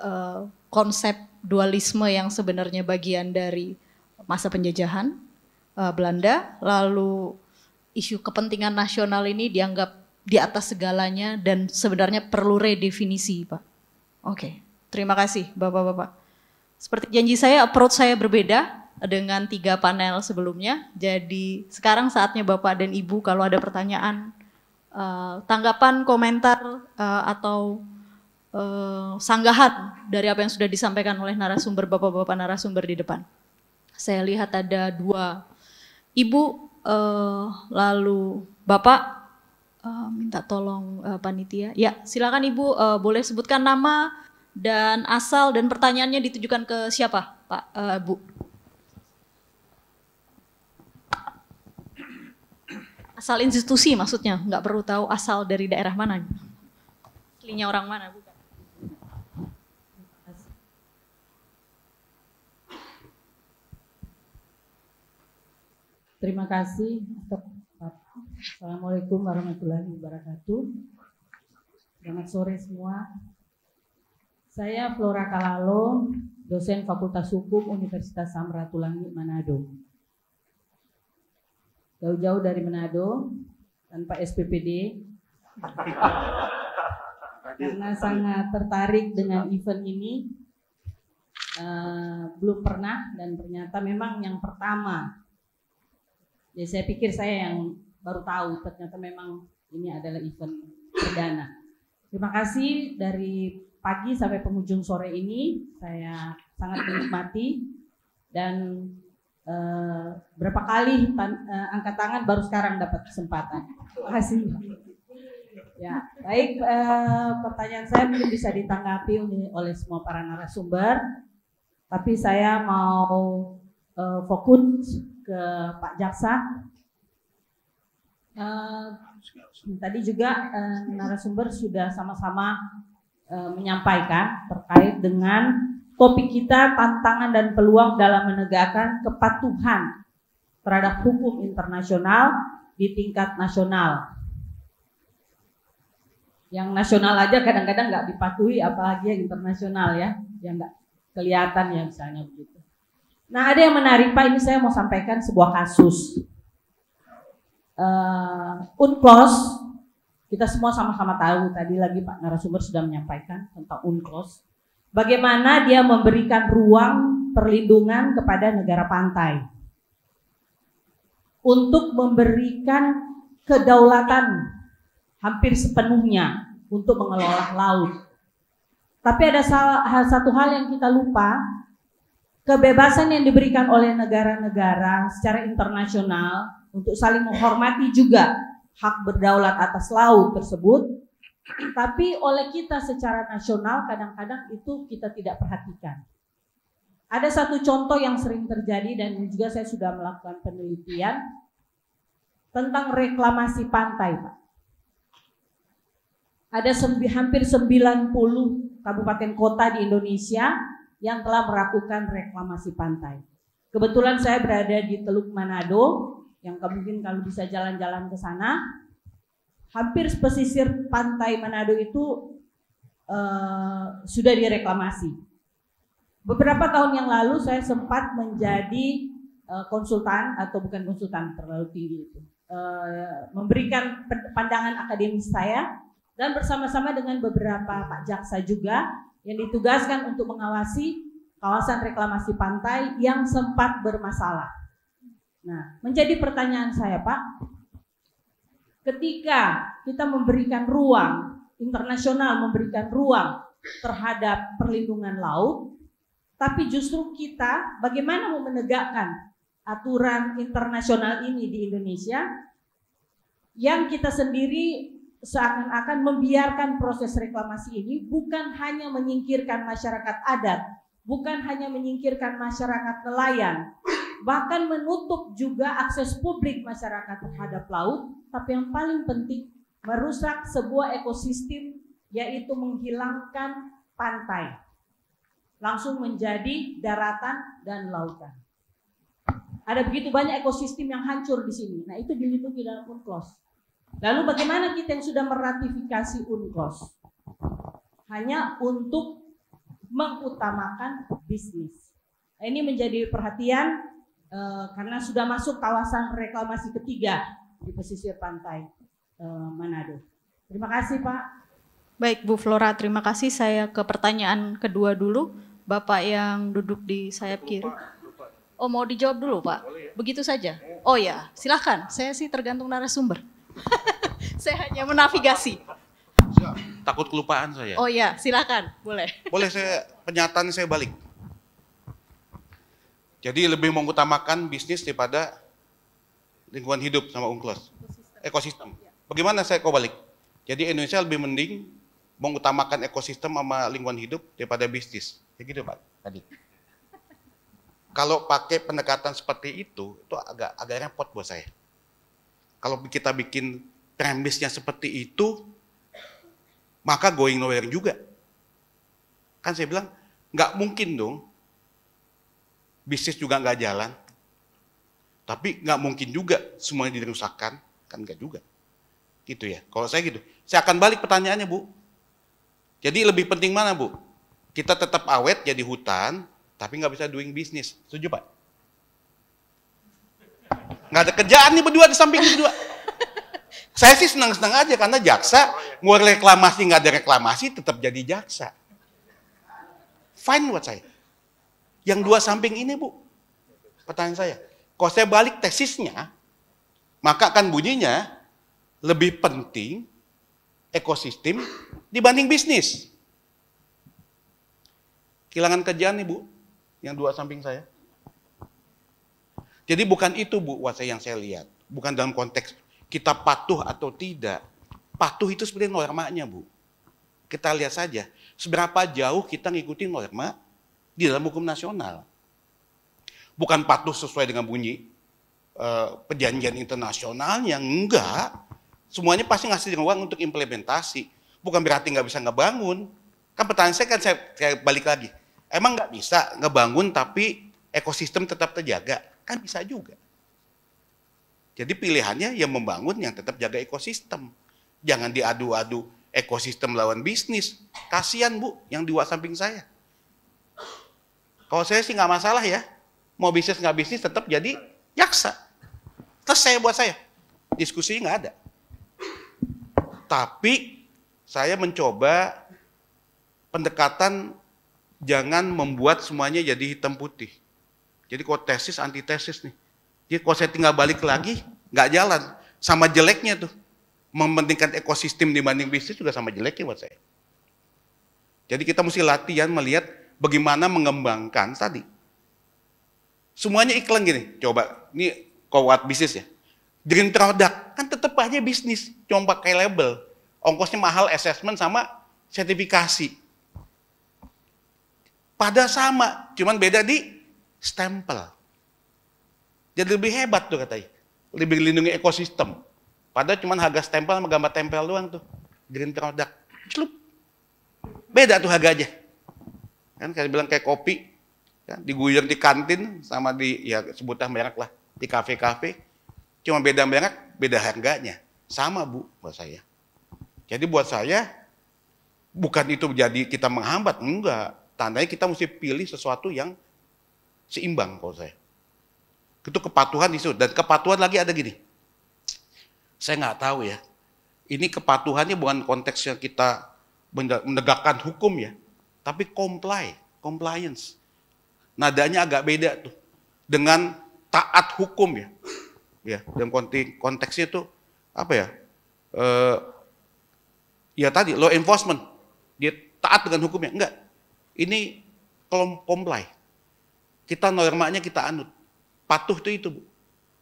uh, konsep dualisme yang sebenarnya bagian dari masa penjajahan uh, Belanda, lalu isu kepentingan nasional ini dianggap di atas segalanya dan sebenarnya perlu redefinisi, Pak. Oke. Okay. Terima kasih Bapak-Bapak. Seperti janji saya, approach saya berbeda dengan tiga panel sebelumnya. Jadi sekarang saatnya Bapak dan Ibu kalau ada pertanyaan, eh, tanggapan, komentar, eh, atau eh, sanggahan dari apa yang sudah disampaikan oleh narasumber Bapak-Bapak narasumber di depan. Saya lihat ada dua Ibu, lalu Bapak, minta tolong panitia. Ya, silakan Ibu boleh sebutkan nama dan asal dan pertanyaannya ditujukan ke siapa, Pak uh, Bu? Asal institusi maksudnya, nggak perlu tahu asal dari daerah mana. Linya orang mana, Bu? Terima kasih. Assalamualaikum warahmatullahi wabarakatuh. Selamat sore semua. Saya Flora Kalalo, dosen Fakultas Hukum Universitas Samratulangi Manado. Jauh-jauh dari Manado, tanpa SPPD, karena sangat tertarik dengan event ini, uh, belum pernah dan ternyata memang yang pertama. jadi ya, saya pikir saya yang baru tahu ternyata memang ini adalah event perdana. Terima kasih dari pagi sampai penghujung sore ini saya sangat menikmati dan eh, berapa kali tan eh, angkat tangan baru sekarang dapat kesempatan. Terima kasih. Ya, baik eh, pertanyaan saya mungkin bisa ditanggapi oleh semua para narasumber. Tapi saya mau fokus ke Pak Jaksa Uh, tadi juga uh, narasumber sudah sama-sama e, menyampaikan terkait dengan topik kita tantangan dan peluang dalam menegakkan kepatuhan terhadap hukum internasional di tingkat nasional. Yang nasional aja kadang-kadang nggak -kadang dipatuhi, apalagi yang internasional ya, yang nggak kelihatan ya misalnya begitu. Nah ada yang menarik Pak, ini saya mau sampaikan sebuah kasus. Uh, e, UNCLOS kita semua sama-sama tahu tadi lagi Pak narasumber sudah menyampaikan tentang UNCLOS. Bagaimana dia memberikan ruang perlindungan kepada negara pantai untuk memberikan kedaulatan hampir sepenuhnya untuk mengelola laut. Tapi ada salah, satu hal yang kita lupa, kebebasan yang diberikan oleh negara-negara secara internasional untuk saling menghormati juga hak berdaulat atas laut tersebut, tapi oleh kita secara nasional kadang-kadang itu kita tidak perhatikan. Ada satu contoh yang sering terjadi dan juga saya sudah melakukan penelitian tentang reklamasi pantai, Pak. Ada sembi, hampir 90 kabupaten kota di Indonesia yang telah melakukan reklamasi pantai. Kebetulan saya berada di Teluk Manado yang mungkin kalau bisa jalan-jalan ke sana hampir pesisir pantai Manado itu uh, sudah direklamasi. Beberapa tahun yang lalu saya sempat menjadi uh, konsultan atau bukan konsultan terlalu tinggi itu, uh, memberikan pandangan akademis saya dan bersama-sama dengan beberapa pak jaksa juga yang ditugaskan untuk mengawasi kawasan reklamasi pantai yang sempat bermasalah. Nah, menjadi pertanyaan saya, Pak, ketika kita memberikan ruang internasional memberikan ruang terhadap perlindungan laut, tapi justru kita bagaimana mau menegakkan aturan internasional ini di Indonesia yang kita sendiri seakan-akan membiarkan proses reklamasi ini bukan hanya menyingkirkan masyarakat adat, bukan hanya menyingkirkan masyarakat nelayan, bahkan menutup juga akses publik masyarakat terhadap laut, tapi yang paling penting merusak sebuah ekosistem yaitu menghilangkan pantai langsung menjadi daratan dan lautan. Ada begitu banyak ekosistem yang hancur di sini. Nah, itu dilindungi dalam UNCLOS. Lalu bagaimana kita yang sudah meratifikasi UNCLOS? Hanya untuk mengutamakan bisnis. Nah, ini menjadi perhatian e, karena sudah masuk kawasan reklamasi ketiga di pesisir pantai e, Manado. Terima kasih Pak. Baik Bu Flora, terima kasih. Saya ke pertanyaan kedua dulu. Bapak yang duduk di sayap kiri. Oh mau dijawab dulu Pak? Ya? Begitu saja? Oh ya, silahkan. Saya sih tergantung narasumber. [LAUGHS] saya hanya menavigasi. Takut kelupaan saya. Oh ya, silakan, boleh. Boleh saya penyataan saya balik. Jadi lebih mengutamakan bisnis daripada lingkungan hidup sama UNCLOS. Ekosistem. Ya. Bagaimana saya kau Jadi Indonesia lebih mending mengutamakan ekosistem sama lingkungan hidup daripada bisnis. Ya gitu Pak tadi. Kalau pakai pendekatan seperti itu, itu agak agak repot buat saya. Kalau kita bikin premisnya seperti itu, maka going nowhere juga. Kan saya bilang, nggak mungkin dong bisnis juga nggak jalan. Tapi nggak mungkin juga semuanya dirusakkan, kan nggak juga. Gitu ya, kalau saya gitu. Saya akan balik pertanyaannya Bu. Jadi lebih penting mana Bu? Kita tetap awet jadi hutan, tapi nggak bisa doing bisnis. Setuju Pak? Nggak ada kerjaan nih berdua, di samping berdua. Saya sih senang-senang aja karena jaksa mau reklamasi nggak ada reklamasi tetap jadi jaksa. Fine buat saya. Yang dua samping ini bu, pertanyaan saya, kalau saya balik tesisnya, maka kan bunyinya lebih penting ekosistem dibanding bisnis. Kehilangan kerjaan nih bu, yang dua samping saya. Jadi bukan itu bu saya yang saya lihat. Bukan dalam konteks kita patuh atau tidak. Patuh itu sebenarnya normanya bu. Kita lihat saja seberapa jauh kita ngikutin norma di dalam hukum nasional. Bukan patuh sesuai dengan bunyi uh, perjanjian yang enggak. Semuanya pasti ngasih uang untuk implementasi. Bukan berarti nggak bisa ngebangun. Kan pertanyaan saya kan saya, saya balik lagi. Emang nggak bisa ngebangun tapi ekosistem tetap terjaga? Kan bisa juga. Jadi pilihannya yang membangun yang tetap jaga ekosistem. Jangan diadu-adu ekosistem lawan bisnis. Kasihan Bu yang di samping saya. Kalau saya sih nggak masalah ya. Mau bisnis nggak bisnis tetap jadi jaksa. saya buat saya. Diskusi nggak ada. Tapi saya mencoba pendekatan jangan membuat semuanya jadi hitam putih. Jadi kalau tesis, antitesis nih. Jadi kalau saya tinggal balik lagi, nggak jalan. Sama jeleknya tuh. Mementingkan ekosistem dibanding bisnis juga sama jeleknya buat saya. Jadi kita mesti latihan melihat bagaimana mengembangkan tadi. Semuanya iklan gini, coba ini kuat bisnis ya. Green product, kan tetap aja bisnis, cuma pakai label. Ongkosnya mahal, assessment sama sertifikasi. Pada sama, cuman beda di stempel. Jadi lebih hebat tuh katanya. Lebih lindungi ekosistem. Pada cuman harga stempel sama gambar tempel doang tuh. Green product. Celup. Beda tuh harganya kan kayak bilang kayak kopi ya, diguyur di kantin sama di ya sebutan merek lah di kafe-kafe cuma beda merek beda harganya sama bu buat saya jadi buat saya bukan itu jadi kita menghambat enggak tandanya kita mesti pilih sesuatu yang seimbang kalau saya itu kepatuhan itu dan kepatuhan lagi ada gini saya nggak tahu ya ini kepatuhannya bukan konteksnya kita menegakkan hukum ya tapi comply, compliance. Nadanya agak beda tuh dengan taat hukum ya. Ya, dalam konteksnya itu apa ya? Eh ya tadi law enforcement dia taat dengan hukumnya enggak. Ini comply. Kita normanya kita anut. Patuh tuh itu. Bu.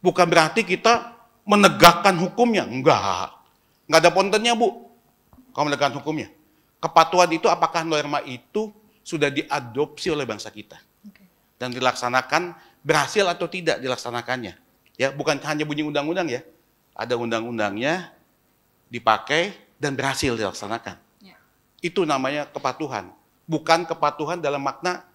Bukan berarti kita menegakkan hukumnya, enggak. Enggak ada pontennya, Bu. kau menegakkan hukumnya. Kepatuhan itu apakah norma itu sudah diadopsi oleh bangsa kita dan dilaksanakan berhasil atau tidak dilaksanakannya. Ya, bukan hanya bunyi undang-undang ya. Ada undang-undangnya dipakai dan berhasil dilaksanakan. Ya. Itu namanya kepatuhan, bukan kepatuhan dalam makna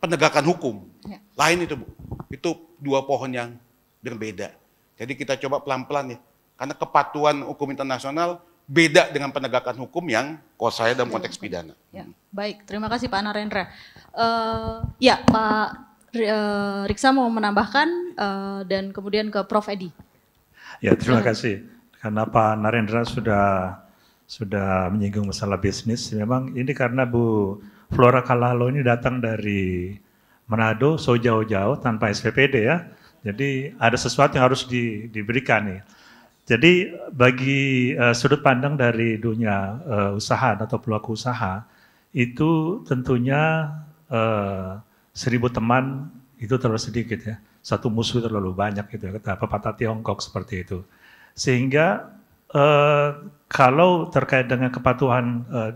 penegakan hukum. Ya. Lain itu, Bu. Itu dua pohon yang berbeda. Jadi kita coba pelan-pelan ya. Karena kepatuhan hukum internasional beda dengan penegakan hukum yang kalau saya dalam konteks iya, pidana. Iya. Ya, baik, terima kasih Pak Narendra. Uh, ya Pak eh, Riksa mau menambahkan uh, dan kemudian ke Prof Edi. Ya terima kasih karena Pak Narendra sudah sudah menyinggung masalah bisnis. Memang ini karena Bu Flora Kalalo ini datang dari Manado so jauh-jauh tanpa SPPD ya. Jadi ada sesuatu yang harus di, diberikan nih. Jadi bagi uh, sudut pandang dari dunia uh, usaha atau pelaku usaha itu tentunya uh, seribu teman itu terlalu sedikit ya, satu musuh terlalu banyak gitu ya, kata pepatah Tiongkok seperti itu. Sehingga uh, kalau terkait dengan kepatuhan uh,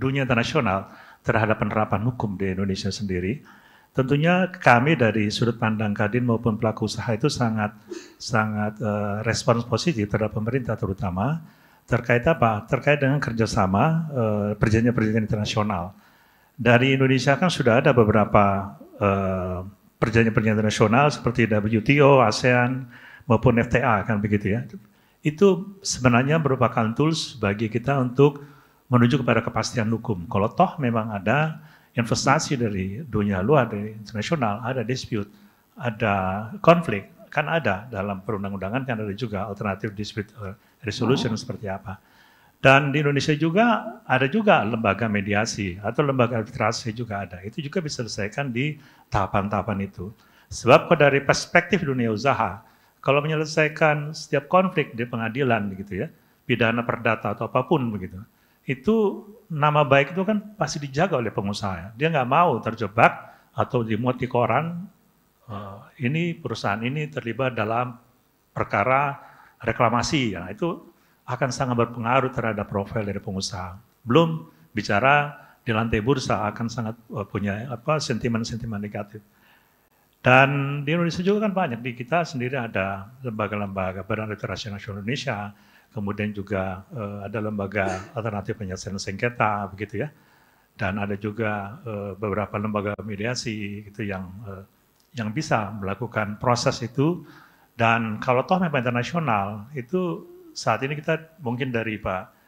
dunia internasional terhadap penerapan hukum di Indonesia sendiri, Tentunya kami dari sudut pandang Kadin maupun pelaku usaha itu sangat sangat uh, respons positif terhadap pemerintah terutama terkait apa? Terkait dengan kerjasama eh, perjanjian-perjanjian uh, internasional. Dari Indonesia kan sudah ada beberapa eh, perjanjian-perjanjian uh, internasional seperti WTO, ASEAN maupun FTA kan begitu ya. Itu sebenarnya merupakan tools bagi kita untuk menuju kepada kepastian hukum. Kalau toh memang ada investasi dari dunia luar, dari internasional, ada dispute, ada konflik, kan ada dalam perundang-undangan kan ada juga alternatif dispute eh, resolution wow. seperti apa. Dan di Indonesia juga ada juga lembaga mediasi atau lembaga arbitrase juga ada. Itu juga bisa diselesaikan di tahapan-tahapan itu. Sebab kalau dari perspektif dunia usaha, kalau menyelesaikan setiap konflik di pengadilan begitu ya, pidana perdata atau apapun begitu, itu nama baik itu kan pasti dijaga oleh pengusaha. Dia nggak mau terjebak atau dimuat di koran, eh, ini perusahaan ini terlibat dalam perkara reklamasi. Ya. Itu akan sangat berpengaruh terhadap profil dari pengusaha. Belum bicara di lantai bursa akan sangat uh, punya apa sentimen-sentimen negatif. Dan di Indonesia juga kan banyak, di kita sendiri ada lembaga-lembaga Badan Literasi Nasional Indonesia, kemudian juga uh, ada lembaga alternatif penyelesaian sengketa begitu ya dan ada juga uh, beberapa lembaga mediasi gitu yang uh, yang bisa melakukan proses itu dan kalau toh memang internasional itu saat ini kita mungkin dari Pak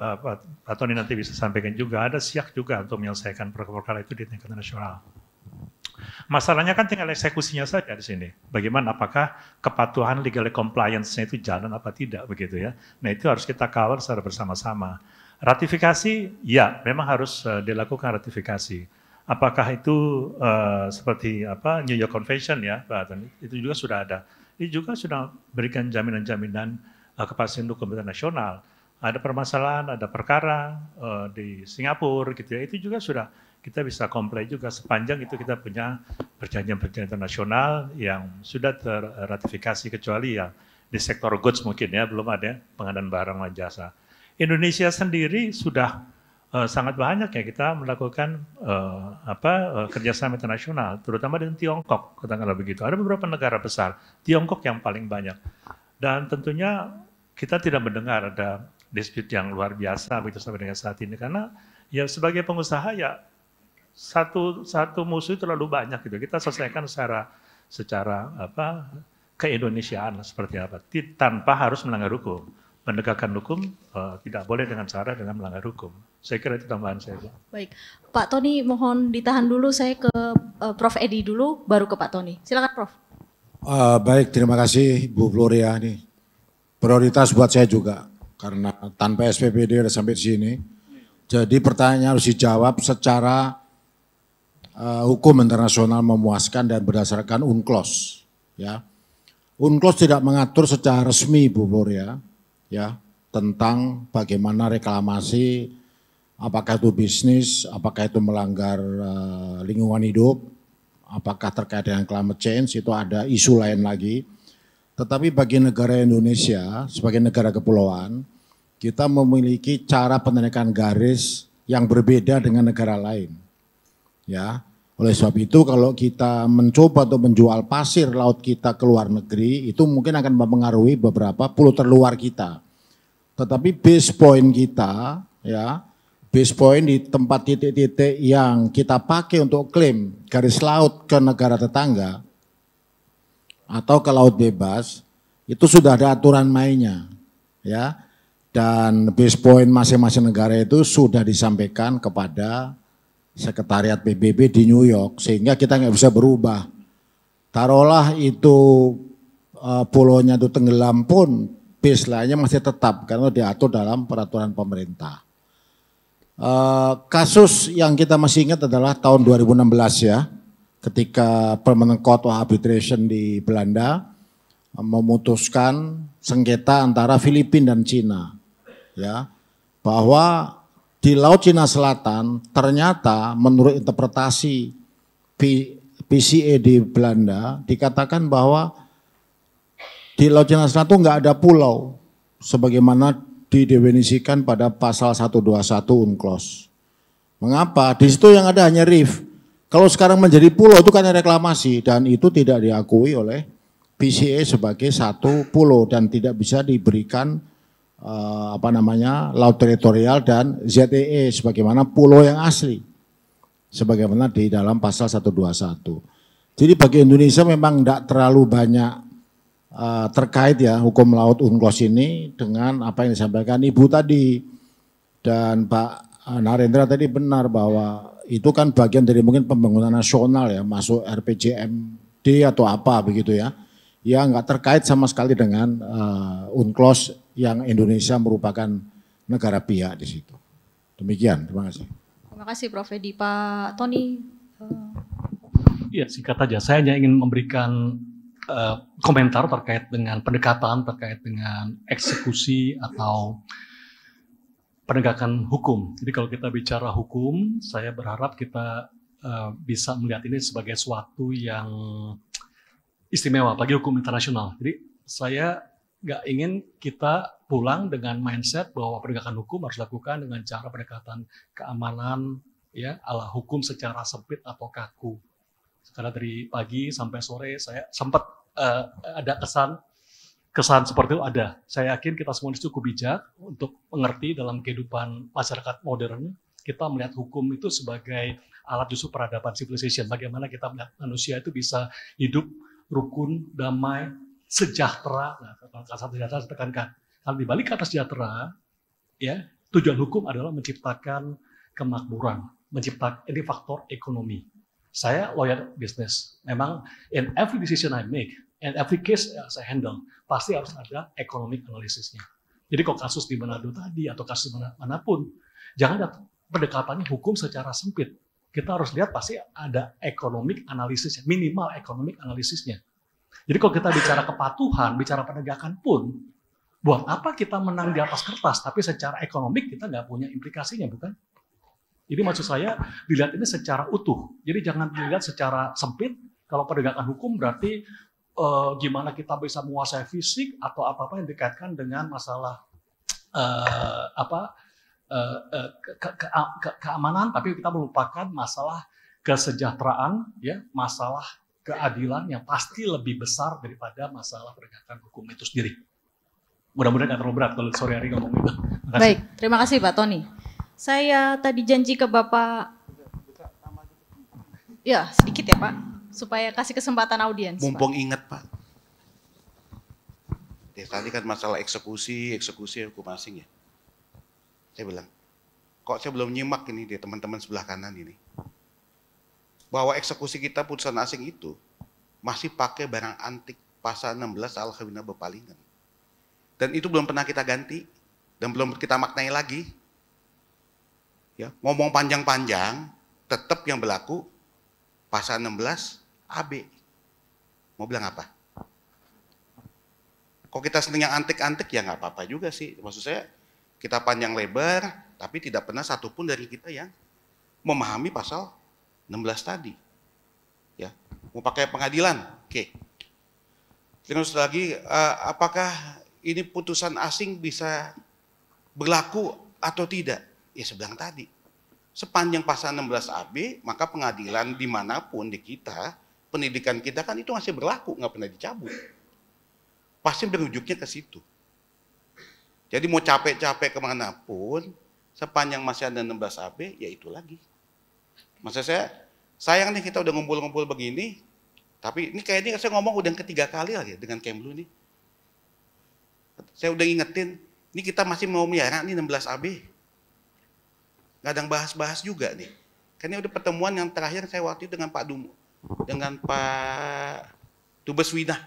Pak, Pak Tony nanti bisa sampaikan juga ada siak juga untuk menyelesaikan perkara-perkara itu di tingkat nasional. Masalahnya kan tinggal eksekusinya saja di sini. Bagaimana apakah kepatuhan legal compliance-nya itu jalan apa tidak begitu ya. Nah itu harus kita kawal secara bersama-sama. Ratifikasi, ya memang harus eh, dilakukan ratifikasi. Apakah itu uh, seperti apa New York Convention ya, itu juga sudah ada. Ini juga sudah berikan jaminan-jaminan uh, kepastian hukum internasional. Ada permasalahan, ada perkara uh, di Singapura gitu ya, itu juga sudah kita bisa komplain juga sepanjang itu kita punya perjanjian-perjanjian internasional yang sudah terratifikasi kecuali ya di sektor goods mungkin ya belum ada pengadaan barang dan jasa. Indonesia sendiri sudah uh, sangat banyak ya kita melakukan uh, apa uh, kerjasama internasional, terutama dengan Tiongkok katakanlah begitu. Ada beberapa negara besar, Tiongkok yang paling banyak. Dan tentunya kita tidak mendengar ada dispute yang luar biasa begitu sampai dengan saat ini karena ya sebagai pengusaha ya satu satu musuh terlalu banyak gitu. Kita selesaikan secara secara apa keindonesiaan seperti apa tanpa harus melanggar hukum. Menegakkan hukum uh, tidak boleh dengan cara dengan melanggar hukum. Saya kira itu tambahan saya. Baik, Pak Tony mohon ditahan dulu saya ke uh, Prof Edi dulu, baru ke Pak Tony. Silakan Prof. Uh, baik, terima kasih Bu Gloria ini Prioritas buat saya juga karena tanpa SPPD udah sampai sini. Jadi pertanyaan harus dijawab secara Eh, hukum internasional memuaskan dan berdasarkan UNCLOS. Ya, UNCLOS tidak mengatur secara resmi, Bu Gloria, ya, ya, tentang bagaimana reklamasi, apakah itu bisnis, apakah itu melanggar uh, lingkungan hidup, apakah terkait dengan climate change, itu ada isu lain lagi. Tetapi bagi negara Indonesia sebagai negara kepulauan, kita memiliki cara penerikan garis yang berbeda dengan negara lain Ya, oleh sebab itu kalau kita mencoba atau menjual pasir laut kita ke luar negeri itu mungkin akan mempengaruhi beberapa pulau terluar kita. Tetapi base point kita ya, base point di tempat titik-titik yang kita pakai untuk klaim garis laut ke negara tetangga atau ke laut bebas itu sudah ada aturan mainnya ya dan base point masing-masing negara itu sudah disampaikan kepada sekretariat PBB di New York sehingga kita nggak bisa berubah. Taruhlah itu uh, eh, itu tenggelam pun baseline-nya masih tetap karena diatur dalam peraturan pemerintah. Uh, kasus yang kita masih ingat adalah tahun 2016 ya ketika Permanent Court of Arbitration di Belanda eh, memutuskan sengketa antara Filipina dan Cina ya bahwa di Laut Cina Selatan ternyata menurut interpretasi PCA di Belanda dikatakan bahwa di Laut Cina Selatan itu nggak ada pulau sebagaimana didefinisikan pada pasal 121 UNCLOS. Mengapa? Di situ yang ada hanya reef. Kalau sekarang menjadi pulau itu karena reklamasi dan itu tidak diakui oleh PCA sebagai satu pulau dan tidak bisa diberikan uh, apa namanya laut teritorial dan ZTE e sebagaimana pulau yang asli sebagaimana di dalam pasal 121. Jadi bagi Indonesia memang tidak terlalu banyak uh, terkait ya hukum laut UNCLOS ini dengan apa yang disampaikan Ibu tadi dan Pak Narendra tadi benar bahwa itu kan bagian dari mungkin pembangunan nasional ya masuk RPJMD atau apa begitu ya ya nggak terkait sama sekali dengan uh, UNCLOS yang Indonesia merupakan negara pihak di situ. Demikian, terima kasih. Terima kasih Prof. Edi. Pak Tony. Eh. Iya, uh... singkat aja. Saya hanya ingin memberikan uh, komentar terkait dengan pendekatan, terkait dengan eksekusi atau penegakan hukum. Jadi kalau kita bicara hukum, saya berharap kita uh, bisa melihat ini sebagai suatu yang istimewa bagi hukum internasional. Jadi saya nggak ingin kita pulang dengan mindset bahwa penegakan hukum harus dilakukan dengan cara pendekatan keamanan ya ala hukum secara sempit atau kaku. Karena dari pagi sampai sore saya sempat uh, ada kesan kesan seperti itu ada. Saya yakin kita semua cukup bijak untuk mengerti dalam kehidupan masyarakat modern kita melihat hukum itu sebagai alat justru peradaban civilization. Bagaimana kita melihat manusia itu bisa hidup rukun, damai, sejahtera. Nah, kata sejahtera saya tekankan. Kalau dibalik kata sejahtera, ya tujuan hukum adalah menciptakan kemakmuran, menciptakan ini faktor ekonomi. Saya lawyer bisnis. Memang in every decision I make, in every case yang saya handle, pasti harus ada economic analisisnya. Jadi kalau kasus di Manado tadi atau kasus mana, manapun, jangan ada pendekatannya hukum secara sempit kita harus lihat pasti ada ekonomik analisisnya, minimal ekonomik analisisnya. Jadi kalau kita bicara kepatuhan, bicara penegakan pun, buat apa kita menang di atas kertas, tapi secara ekonomik kita nggak punya implikasinya, bukan? Jadi maksud saya dilihat ini secara utuh. Jadi jangan dilihat secara sempit. Kalau penegakan hukum berarti eh, gimana kita bisa menguasai fisik atau apa apa yang dikaitkan dengan masalah eh, apa ke, ke, ke, ke, keamanan, tapi kita melupakan masalah kesejahteraan, ya, masalah keadilan yang pasti lebih besar daripada masalah penegakan hukum itu sendiri. Mudah-mudahan tidak terlalu berat kalau sore hari ngomong itu. Baik, terima kasih Pak Tony. Saya tadi janji ke Bapak, ya sedikit ya Pak, supaya kasih kesempatan audiens. Mumpung Pak. ingat Pak. Ya, tadi kan masalah eksekusi, eksekusi hukum asing ya. Saya bilang, kok saya belum nyimak ini di teman-teman sebelah kanan ini. Bahwa eksekusi kita putusan asing itu masih pakai barang antik pasal 16 Al-Khawina Bepalingan. Dan itu belum pernah kita ganti dan belum kita maknai lagi. Ya, ngomong panjang-panjang, tetap yang berlaku pasal 16 AB. Mau bilang apa? Kok kita seneng yang antik-antik ya nggak apa-apa juga sih. Maksud saya kita panjang lebar, tapi tidak pernah satu pun dari kita yang memahami pasal 16 tadi. Ya, mau pakai pengadilan, oke. Terus lagi, eh, apakah ini putusan asing bisa berlaku atau tidak? Ya sebelang tadi. Sepanjang pasal 16AB, maka pengadilan dimanapun di kita, pendidikan kita kan itu masih berlaku, nggak pernah dicabut. Pasti berujuknya ke situ. Jadi mau capek-capek kemanapun, sepanjang masih ada 16 AB, ya itu lagi. Maksud saya, sayang nih kita udah ngumpul-ngumpul begini, tapi ini kayaknya saya ngomong udah yang ketiga kali lagi dengan Kemlu nih. Saya udah ngingetin, ini kita masih mau miara nih 16 AB. Gak ada bahas-bahas juga nih. Karena udah pertemuan yang terakhir saya waktu itu dengan Pak Dumu, dengan Pak Tubes Wina,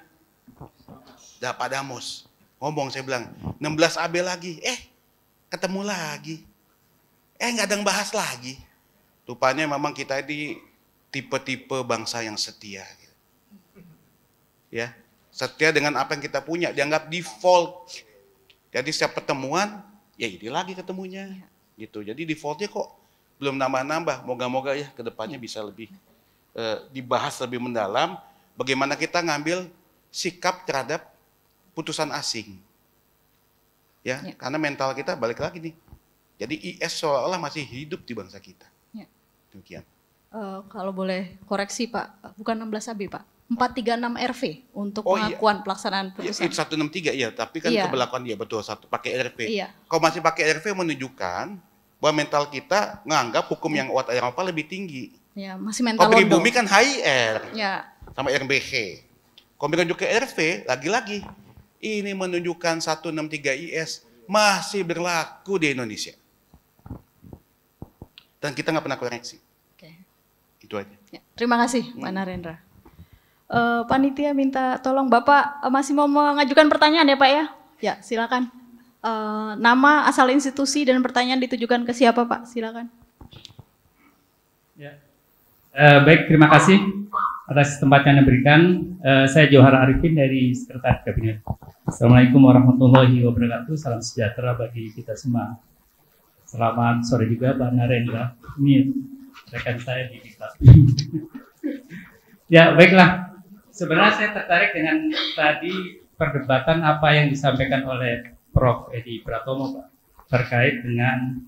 dan Pak Damos ngomong saya bilang 16 AB lagi eh ketemu lagi eh nggak ada yang bahas lagi rupanya memang kita ini tipe-tipe bangsa yang setia ya setia dengan apa yang kita punya dianggap default jadi setiap pertemuan ya ini lagi ketemunya iya. gitu jadi defaultnya kok belum nambah-nambah moga-moga ya kedepannya iya. bisa lebih eh, dibahas lebih mendalam bagaimana kita ngambil sikap terhadap putusan asing. Ya, ya. karena mental kita balik lagi nih. Jadi IS seolah-olah masih hidup di bangsa kita. Ya. Demikian. Uh, kalau boleh koreksi Pak, bukan 16 AB Pak. 436 RV untuk oh, iya. pengakuan iya. pelaksanaan putusan. Iya, itu 163 ya, tapi kan ya. keberlakuan dia ya, betul satu pakai RV. Iya. Kalau masih pakai RV menunjukkan bahwa mental kita menganggap hukum ya. yang kuat apa lebih tinggi. Ya, masih mental Kalau bumi kan HIR. Ya. Sama RBH. Kalau juga RV, lagi-lagi ini menunjukkan 163 IS masih berlaku di Indonesia. Dan kita nggak pernah koreksi. Oke. Itu aja. Ya, terima kasih, hmm. Pak Narendra. Uh, panitia minta tolong Bapak uh, masih mau mengajukan pertanyaan ya Pak ya? Ya, silakan. Uh, nama, asal institusi, dan pertanyaan ditujukan ke siapa Pak? Silakan. Ya. Uh, baik, terima kasih atas tempat yang diberikan. Uh, saya Johar Arifin dari Sekretariat Kabinet. Assalamualaikum warahmatullahi wabarakatuh. Salam sejahtera bagi kita semua. Selamat sore juga Pak Narendra. Ini rekan saya di kita. [LAUGHS] ya baiklah. Sebenarnya saya tertarik dengan tadi perdebatan apa yang disampaikan oleh Prof. Edi Pratomo Pak terkait dengan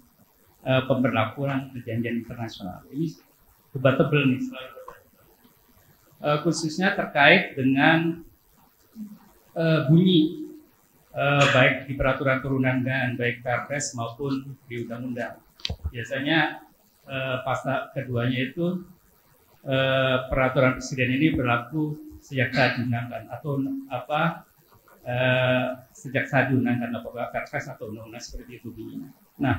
uh, pemberlakuan perjanjian internasional. Ini debatable nih selalu uh, khususnya terkait dengan uh, bunyi uh, baik di peraturan turunan dan baik Perpres maupun di undang-undang. Biasanya uh, pasal keduanya itu uh, peraturan presiden ini berlaku sejak saat diundangkan atau apa uh, sejak saat diundangkan apakah Perpres atau undang-undang seperti itu bunyinya. Nah,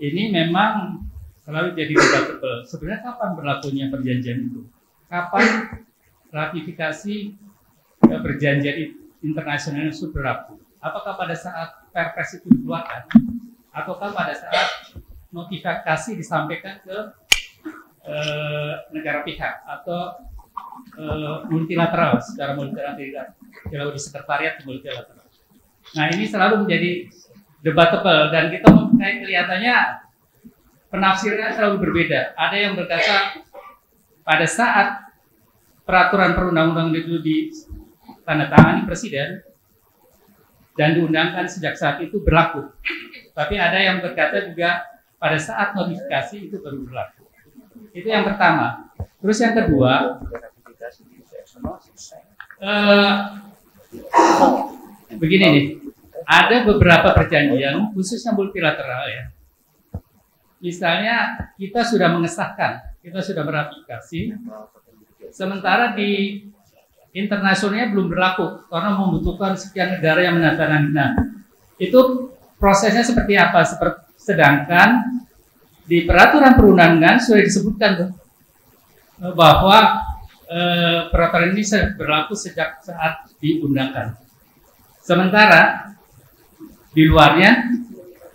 ini memang selalu jadi debatable. Sebenarnya kapan berlakunya perjanjian itu? kapan ratifikasi eh, perjanjian internasional sudah berlaku? Apakah pada saat perpres itu dikeluarkan ataukah pada saat notifikasi disampaikan ke eh, negara pihak atau eh, multilateral secara multilateral kalau di sekretariat multilateral. Nah ini selalu menjadi debatable dan kita kayak kelihatannya penafsirnya selalu berbeda. Ada yang berkata pada saat peraturan perundang-undangan itu ditandatangani presiden dan diundangkan sejak saat itu berlaku. Tapi ada yang berkata juga pada saat notifikasi itu baru berlaku. Itu yang pertama. Terus yang kedua, eh, begini nih, ada beberapa perjanjian khususnya multilateral ya. Misalnya kita sudah mengesahkan kita sudah meratifikasi. Sementara di internasionalnya belum berlaku karena membutuhkan sekian negara yang menandatangani. Nah, itu prosesnya seperti apa? sedangkan di peraturan perundangan sudah disebutkan tuh, eh, bahwa eh, peraturan ini berlaku sejak saat diundangkan. Sementara di luarnya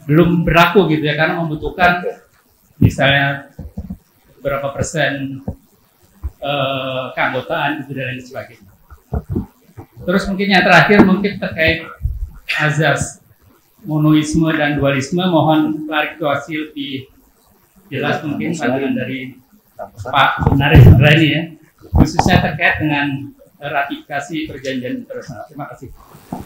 belum berlaku gitu ya karena membutuhkan misalnya berapa persen uh, keanggotaan itu dan lain sebagainya. Terus mungkin yang terakhir mungkin terkait azas monoisme dan dualisme mohon klarifikasi lebih jelas mungkin pandangan dari Pak Naris ini ya khususnya terkait dengan ratifikasi perjanjian internasional. Terima kasih.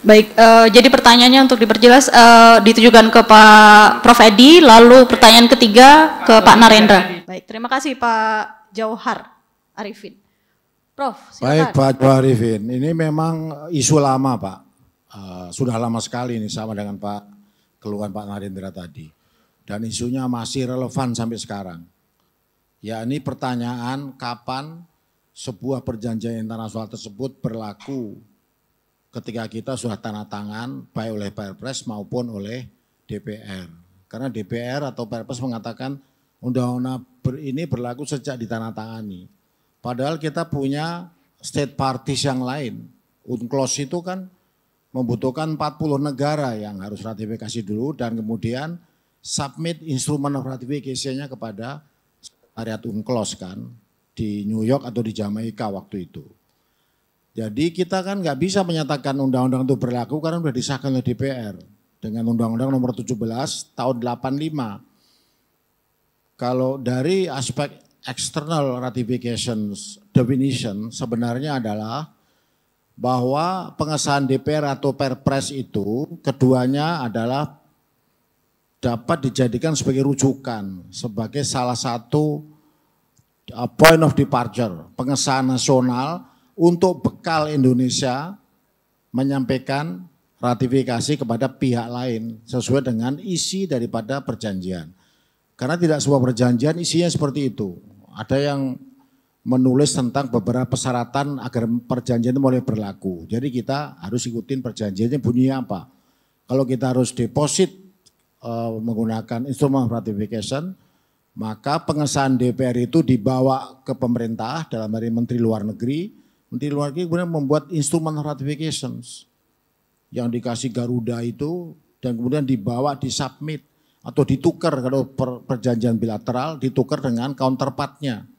Baik, uh, jadi pertanyaannya untuk diperjelas uh, ditujukan ke Pak Prof. Edi, lalu pertanyaan ketiga ke Pak Narendra. Baik, terima kasih Pak Jauhar Arifin. Prof, silakan. Baik Pak Jauhar Arifin, ini memang isu lama Pak. Uh, sudah lama sekali ini sama dengan Pak keluhan Pak Narendra tadi. Dan isunya masih relevan sampai sekarang. Ya ini pertanyaan kapan sebuah perjanjian internasional tersebut berlaku ketika kita sudah tanda tangan baik oleh Perpres maupun oleh DPR. Karena DPR atau Perpres mengatakan undang-undang ini berlaku sejak ditandatangani. Padahal kita punya state parties yang lain. UNCLOS itu kan membutuhkan 40 negara yang harus ratifikasi dulu dan kemudian submit instrumen ratifikasinya kepada sekretariat UNCLOS kan di New York atau di Jamaika waktu itu. Jadi kita kan nggak bisa menyatakan undang-undang itu berlaku karena sudah disahkan oleh DPR dengan undang-undang nomor 17 tahun 85. Kalau dari aspek external ratification definition sebenarnya adalah bahwa pengesahan DPR atau Perpres itu keduanya adalah dapat dijadikan sebagai rujukan, sebagai salah satu uh, point of departure, pengesahan nasional untuk bekal Indonesia menyampaikan ratifikasi kepada pihak lain sesuai dengan isi daripada perjanjian. Karena tidak semua perjanjian isinya seperti itu. Ada yang menulis tentang beberapa persyaratan agar perjanjian itu mulai berlaku. Jadi kita harus ikutin perjanjiannya bunyinya apa. Kalau kita harus deposit e, menggunakan instrumen ratification, maka pengesahan DPR itu dibawa ke pemerintah dalam hari Menteri Luar Negeri, Menteri Luar Negeri kemudian membuat instrumen ratifications yang dikasih Garuda itu dan kemudian dibawa di submit atau ditukar kalau perjanjian bilateral ditukar dengan counterpartnya.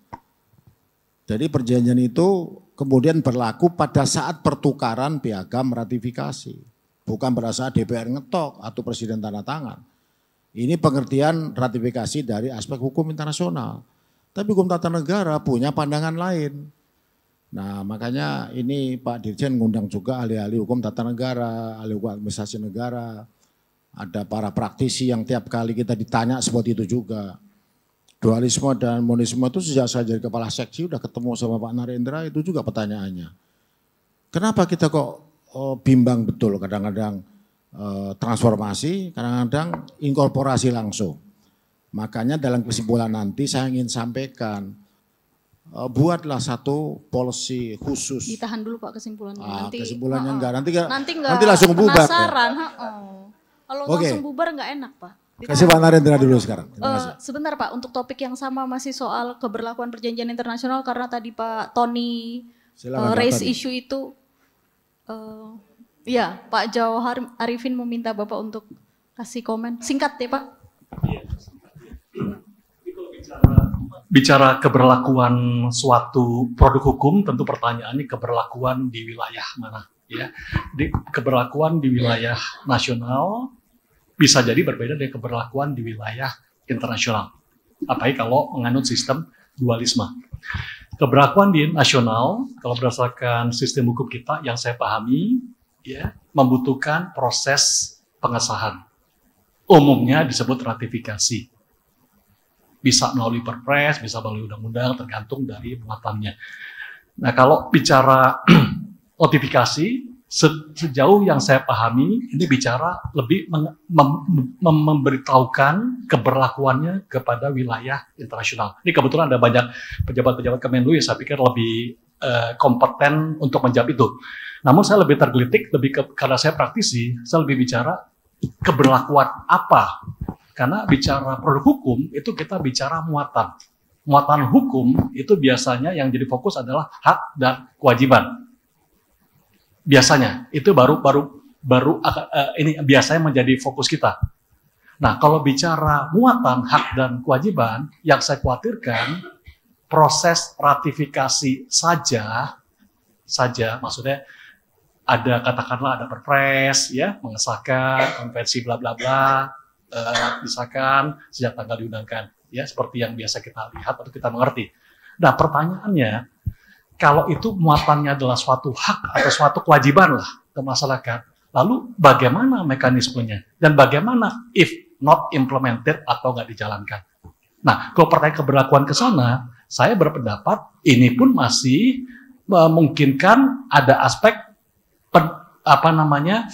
Jadi perjanjian itu kemudian berlaku pada saat pertukaran piagam ratifikasi. Bukan pada saat DPR ngetok atau presiden tanda tangan. Ini pengertian ratifikasi dari aspek hukum internasional. Tapi hukum tata negara punya pandangan lain. Nah makanya ini Pak Dirjen ngundang juga ahli-ahli hukum tata negara, ahli hukum administrasi negara, ada para praktisi yang tiap kali kita ditanya seperti itu juga. Dualisme dan monisme itu sejak saya jadi kepala seksi udah ketemu sama Pak Narendra itu juga pertanyaannya. Kenapa kita kok oh, bimbang betul kadang-kadang eh, transformasi, kadang-kadang inkorporasi langsung. Makanya dalam kesimpulan nanti saya ingin sampaikan Eh, buatlah satu policy khusus. Ditahan dulu Pak kesimpulannya. Ah, nanti, kesimpulannya enggak. Nanti, enggak, nanti enggak. Nanti langsung bubar. Penasaran. Ya. kalau okay. langsung bubar enggak enak Pak. Kasih Pak Narendra dulu sekarang. Uh, sebentar Pak, untuk topik yang sama masih soal keberlakuan perjanjian internasional karena tadi Pak Tony Silahkan, uh, eh, raise issue itu. Uh, ya, Pak Jauhar Arifin meminta Bapak untuk kasih komen. Singkat ya Pak. Iya bicara keberlakuan suatu produk hukum, tentu pertanyaannya keberlakuan di wilayah mana, ya. Di, keberlakuan di wilayah nasional bisa jadi berbeda dengan keberlakuan di wilayah internasional. Apalagi kalau menganut sistem dualisme. Keberlakuan di nasional, kalau berdasarkan sistem hukum kita yang saya pahami, ya, membutuhkan proses pengesahan. Umumnya disebut ratifikasi bisa melalui perpres, bisa melalui undang-undang, tergantung dari muatannya. Nah, kalau bicara [CLEARS THROAT] notifikasi, sejauh yang saya pahami, ini bicara lebih mem memberitahukan keberlakuannya kepada wilayah internasional. Ini kebetulan ada banyak pejabat-pejabat Kemenlu yang saya pikir lebih uh, kompeten untuk menjawab itu. Namun saya lebih tergelitik, lebih ke, karena saya praktisi, saya lebih bicara keberlakuan apa karena bicara produk hukum itu kita bicara muatan. Muatan hukum itu biasanya yang jadi fokus adalah hak dan kewajiban. Biasanya itu baru baru baru uh, ini biasanya menjadi fokus kita. Nah, kalau bicara muatan hak dan kewajiban, yang saya khawatirkan proses ratifikasi saja saja maksudnya ada katakanlah ada perpres ya mengesahkan konvensi bla bla bla Misalkan eh, disahkan sejak tanggal diundangkan ya seperti yang biasa kita lihat atau kita mengerti. Nah pertanyaannya kalau itu muatannya adalah suatu hak atau suatu kewajiban lah ke masyarakat, lalu bagaimana mekanismenya dan bagaimana if not implemented atau nggak dijalankan? Nah, kalau pertanyaan keberlakuan ke sana, saya berpendapat ini pun masih memungkinkan ada aspek pen, apa namanya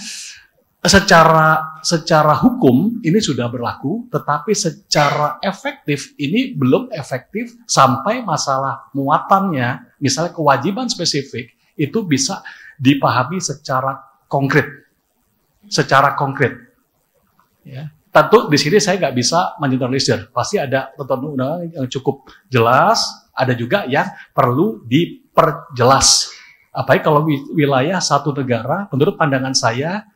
secara secara hukum ini sudah berlaku, tetapi secara efektif ini belum efektif sampai masalah muatannya, misalnya kewajiban spesifik itu bisa dipahami secara konkret, secara konkret. Ya. Tentu di sini saya nggak bisa menjelaskan, pasti ada tentu undang yang cukup jelas, ada juga yang perlu diperjelas. Apalagi kalau wilayah satu negara, menurut pandangan saya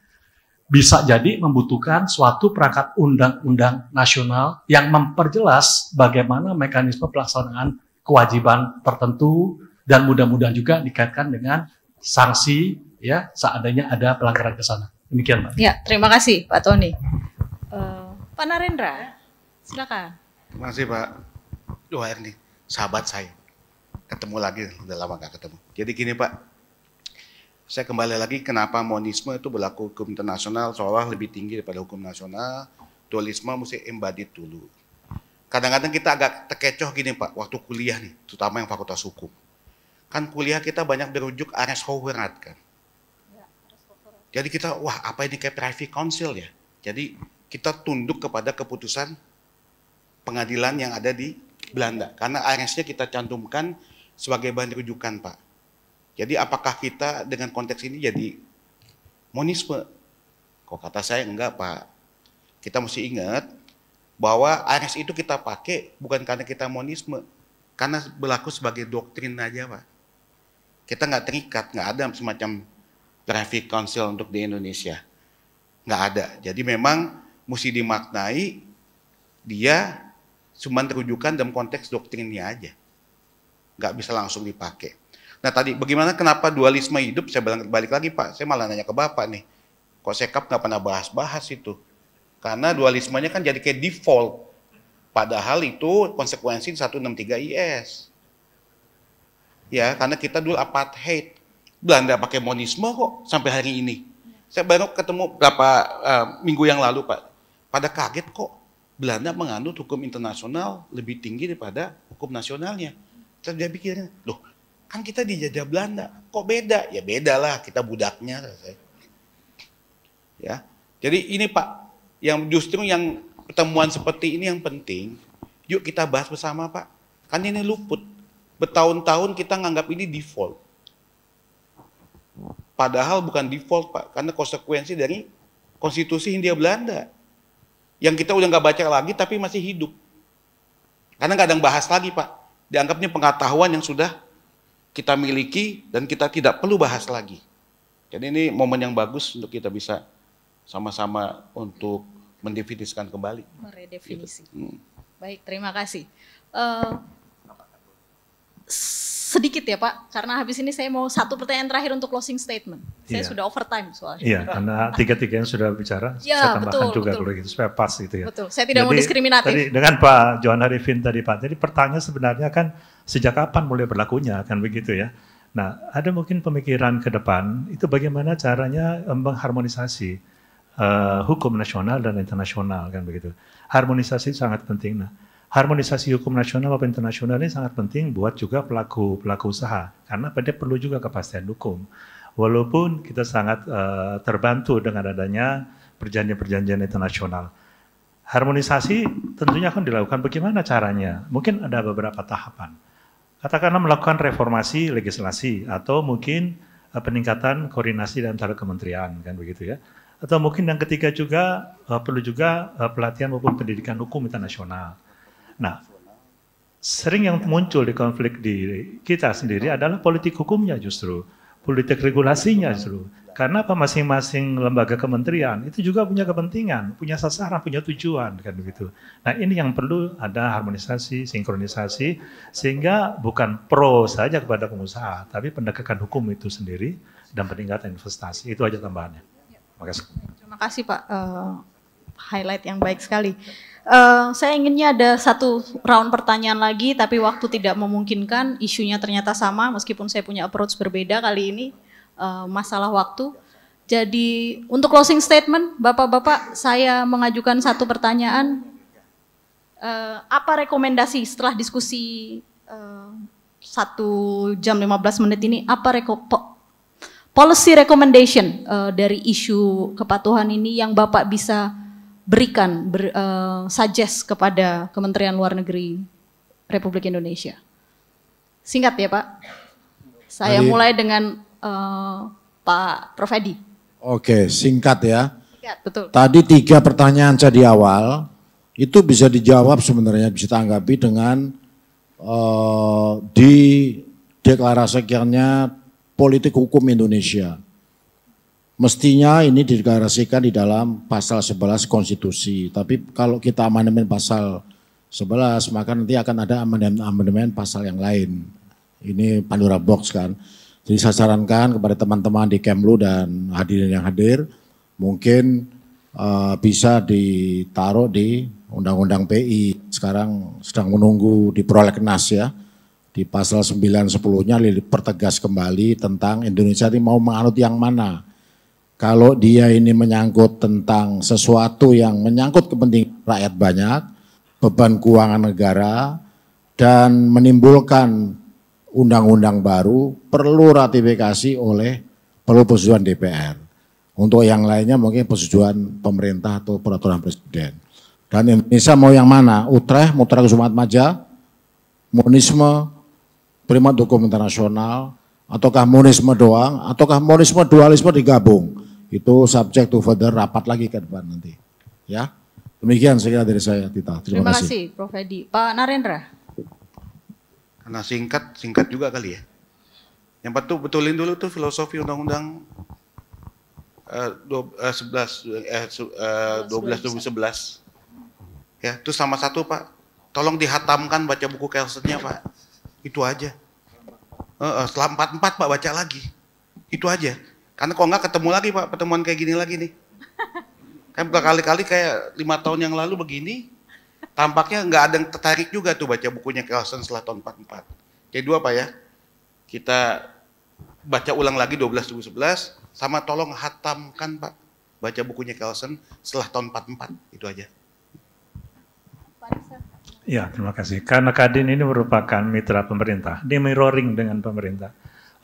bisa jadi membutuhkan suatu perangkat undang-undang nasional yang memperjelas bagaimana mekanisme pelaksanaan kewajiban tertentu dan mudah-mudahan juga dikaitkan dengan sanksi ya seandainya ada pelanggaran ke sana. Demikian, Pak. Ya, terima kasih Pak Tony. Uh, Pak Narendra, silakan. Terima kasih, Pak. Dua ini sahabat saya. Ketemu lagi, udah lama gak ketemu. Jadi gini, Pak, saya kembali lagi kenapa monisme itu berlaku hukum internasional seolah lebih tinggi daripada hukum nasional. Dualisme mesti embodied dulu. Kadang-kadang kita agak terkecoh gini Pak, waktu kuliah nih, terutama yang fakultas hukum. Kan kuliah kita banyak berujuk Ares Howerat kan. Ya, Jadi kita, wah apa ini kayak privy council ya. Jadi kita tunduk kepada keputusan pengadilan yang ada di Belanda. Karena Aresnya kita cantumkan sebagai bahan rujukan Pak. Jadi apakah kita dengan konteks ini jadi monisme? Kok kata saya enggak Pak. Kita mesti ingat bahwa ARS itu kita pakai bukan karena kita monisme, karena berlaku sebagai doktrin aja Pak. Kita nggak terikat, nggak ada semacam traffic council untuk di Indonesia. Nggak ada. Jadi memang mesti dimaknai dia cuma terujukan dalam konteks doktrinnya aja. Nggak bisa langsung dipakai. Nah tadi bagaimana kenapa dualisme hidup? Saya balik, balik lagi Pak, saya malah nanya ke Bapak nih. Kok sekap nggak pernah bahas-bahas itu? Karena dualismenya kan jadi kayak default. Padahal itu konsekuensi 163 IS. Ya, karena kita dulu apartheid. Belanda pakai monisme kok sampai hari ini. Saya baru ketemu berapa uh, minggu yang lalu Pak. Pada kaget kok Belanda menganut hukum internasional lebih tinggi daripada hukum nasionalnya. Terus dia pikirnya, loh Kan kita dijajah Belanda. Kok beda? Ya beda lah, kita budaknya. Ya. Jadi ini Pak, yang justru yang pertemuan seperti ini yang penting. Yuk kita bahas bersama Pak. Kan ini luput. Bertahun-tahun kita nganggap ini default. Padahal bukan default Pak, karena konsekuensi dari konstitusi Hindia Belanda. Yang kita udah nggak baca lagi tapi masih hidup. Karena kadang bahas lagi Pak, dianggapnya pengetahuan yang sudah kita miliki dan kita tidak perlu bahas lagi. Jadi ini momen yang bagus untuk kita bisa sama-sama untuk mendefinisikan kembali. Meredefinisi. Gitu. Hmm. Baik, terima kasih. Uh, sedikit ya Pak, karena habis ini saya mau satu pertanyaan terakhir untuk closing statement. Saya yeah. sudah overtime soalnya. Iya, yeah, karena tiga-tiganya sudah bicara, yeah, saya tambahkan betul, juga betul. kalau gitu, supaya pas gitu ya. Betul, saya tidak jadi, mau diskriminatif. Tadi dengan Pak Johan Arifin tadi Pak, jadi pertanyaan sebenarnya kan sejak kapan mulai berlakunya kan begitu ya. Nah, ada mungkin pemikiran ke depan itu bagaimana caranya eh, mengharmonisasi uh, hukum nasional dan internasional kan begitu. Harmonisasi sangat penting. Nah, harmonisasi hukum nasional maupun internasional ini sangat penting buat juga pelaku pelaku usaha karena pada perlu juga kepastian hukum. Walaupun kita sangat uh, terbantu dengan adanya perjanjian-perjanjian internasional. Harmonisasi tentunya akan dilakukan bagaimana caranya? Mungkin ada beberapa tahapan katakanlah melakukan reformasi legislasi atau mungkin uh, peningkatan koordinasi dalam antara kementerian kan begitu ya atau mungkin yang ketiga juga uh, perlu juga uh, pelatihan maupun pendidikan hukum internasional. Nah, sering yang muncul di konflik di kita sendiri adalah politik hukumnya justru politik regulasinya justru. Karena apa masing-masing lembaga kementerian itu juga punya kepentingan, punya sasaran, punya tujuan kan begitu. Nah ini yang perlu ada harmonisasi, sinkronisasi sehingga bukan pro saja kepada pengusaha, tapi pendekatan hukum itu sendiri dan peningkatan investasi itu aja tambahannya. Terima kasih. Terima kasih Pak uh, highlight yang baik sekali. Eh, saya inginnya ada satu round pertanyaan lagi, tapi waktu tidak memungkinkan. Isunya ternyata sama, meskipun saya punya approach berbeda kali ini, uh, masalah waktu. Jadi untuk closing statement, bapak-bapak, saya mengajukan satu pertanyaan. Uh, apa rekomendasi setelah diskusi satu uh, jam 15 menit ini? Apa reko policy recommendation uh, dari isu kepatuhan ini yang bapak bisa berikan, ber, uh, suggest kepada Kementerian Luar Negeri Republik Indonesia? Singkat ya Pak. Saya Jadi, mulai dengan uh, Pak Prof. Edi. Oke, singkat ya. Singkat, betul. Tadi tiga pertanyaan saya di awal, itu bisa dijawab sebenarnya, bisa tanggapi dengan uh, di akhirnya politik hukum Indonesia. Mestinya ini dideklarasikan di dalam pasal 11 konstitusi. Tapi kalau kita amandemen pasal 11 maka nanti akan ada amandemen-amandemen pasal yang lain. Ini Pandora Box kan. Jadi saya sarankan kepada teman-teman di Kemlu dan hadirin yang hadir mungkin uh, bisa ditaruh di Undang-Undang PI. Sekarang sedang menunggu di prolegnas ya di pasal 9 10-nya dipertegas kembali tentang Indonesia ini mau menganut yang mana kalau dia ini menyangkut tentang sesuatu yang menyangkut kepentingan rakyat banyak, beban keuangan negara, dan menimbulkan undang-undang baru perlu ratifikasi oleh perlu persetujuan DPR. Untuk yang lainnya mungkin persetujuan pemerintah atau peraturan presiden. Dan Indonesia mau yang mana? Utrecht, Mutera Kusumat Maja, monisme, primat hukum internasional, ataukah monisme doang, ataukah monisme dualisme digabung. Itu subject to further rapat lagi ke depan nanti. Ya. Demikian saya dari saya Tita. Terima, Terima kasih. kasih Prof Edi. Pak Narendra. Karena singkat, singkat juga kali ya. Yang patut betulin dulu tuh filosofi undang-undang Uh, 12, uh, 11 eh uh, eh, 12 eh, eh, Ya, itu sama satu, Pak. Tolong dihatamkan baca buku Kelsen-nya, Pak. Itu aja. Uh, uh, setelah 44 Pak baca lagi. Itu aja. Karena kalau nggak ketemu lagi Pak, pertemuan kayak gini lagi nih. Kan berkali-kali kayak lima tahun yang lalu begini, tampaknya nggak ada yang tertarik juga tuh baca bukunya Carlson setelah tahun 44. Jadi dua Pak ya, kita baca ulang lagi 12 11 sama tolong hatamkan Pak, baca bukunya Carlson setelah tahun 44, itu aja. Ya, terima kasih. Karena Kadin ini merupakan mitra pemerintah, di mirroring dengan pemerintah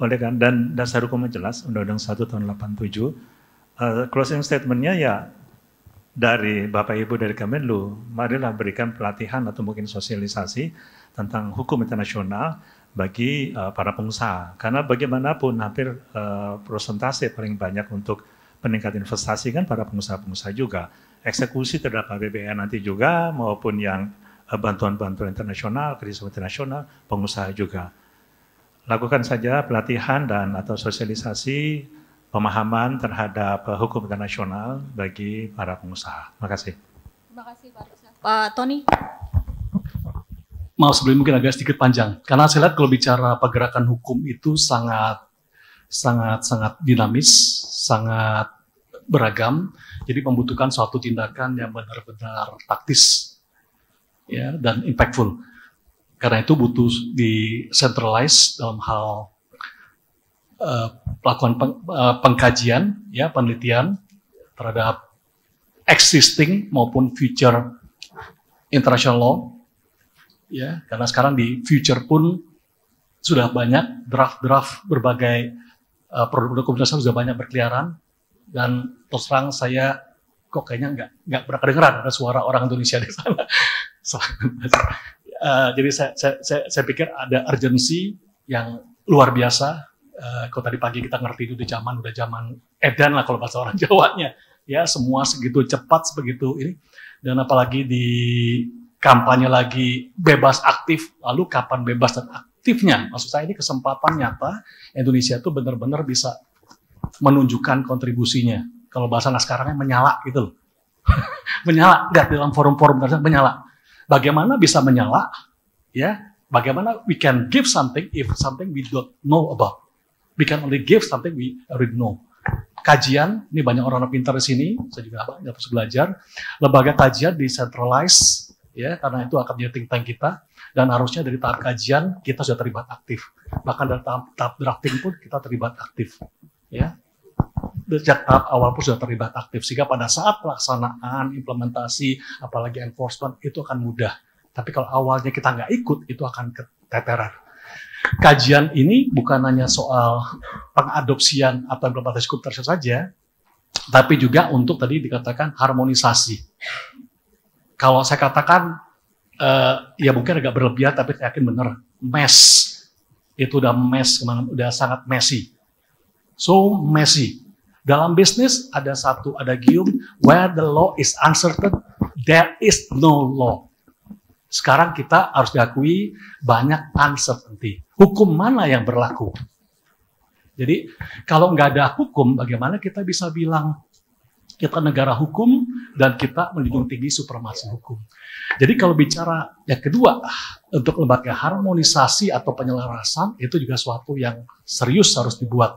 oleh dan dasar hukumnya jelas Undang-Undang 1 tahun 87 uh, eh, closing statementnya ya dari Bapak Ibu dari Kemenlu marilah berikan pelatihan atau mungkin sosialisasi tentang hukum internasional bagi uh, para pengusaha karena bagaimanapun hampir uh, eh, persentase paling banyak untuk peningkat investasi kan para pengusaha-pengusaha juga eksekusi terhadap APBN nanti juga maupun yang bantuan-bantuan internasional, kerjasama internasional, pengusaha juga lakukan saja pelatihan dan atau sosialisasi pemahaman terhadap eh, hukum internasional bagi para pengusaha. Terima kasih. Terima kasih Pak Pak Tony. Maaf sebelum mungkin agak sedikit panjang karena saya lihat kalau bicara pergerakan hukum itu sangat sangat sangat dinamis, sangat beragam. Jadi membutuhkan suatu tindakan yang benar-benar taktis ya dan impactful. Karena itu butuh di centralize dalam hal eh, pelakuan uh, pengkajian, ya penelitian terhadap existing maupun future international law. Ya, karena sekarang di future pun sudah banyak draft-draft berbagai uh, produk-produk komunitas sudah banyak berkeliaran dan terus terang saya kok kayaknya nggak nggak pernah kedengeran ada suara orang Indonesia di sana. [LAUGHS] Eh, jadi saya, saya, saya, saya pikir ada urgensi yang luar biasa. Uh, kalau tadi pagi kita ngerti itu di zaman udah zaman edan lah kalau bahasa orang [LAUGHS] Jawanya, ya semua segitu cepat sebegitu ini dan apalagi di kampanye lagi bebas aktif, lalu kapan bebas dan aktifnya? Maksud saya ini kesempatan nyata Indonesia itu benar-benar bisa menunjukkan kontribusinya. Kalau bahasa sekarangnya menyala gitu loh. [LAUGHS] menyala, nggak dalam forum-forum menyala bagaimana bisa menyala, ya, bagaimana we can give something if something we don't know about. We can only give something we already know. Kajian, ini banyak orang, -orang pintar di sini, saya juga banyak harus belajar. Lembaga kajian decentralized, ya, karena itu akan menjadi think tank kita. Dan harusnya dari tahap kajian kita sudah terlibat aktif. Bahkan dari tahap, tahap drafting pun kita terlibat aktif. Ya, sejak tahap awal pun sudah terlibat aktif sehingga pada saat pelaksanaan implementasi apalagi enforcement itu akan mudah tapi kalau awalnya kita nggak ikut itu akan keteteran kajian ini bukan hanya soal pengadopsian atau implementasi hukum tersebut saja tapi juga untuk tadi dikatakan harmonisasi kalau saya katakan uh, ya mungkin agak berlebihan tapi saya yakin benar mess itu udah mess kemana udah sangat messy so messy. Dalam bisnis ada satu ada gium where the law is uncertain, there is no law. Sekarang kita harus diakui banyak uncertainty. Hukum mana yang berlaku? Jadi kalau nggak ada hukum, bagaimana kita bisa bilang kita negara hukum dan kita menjunjung tinggi supremasi hukum. Jadi kalau bicara yang kedua untuk lembaga harmonisasi atau penyelarasan itu juga suatu yang serius harus dibuat.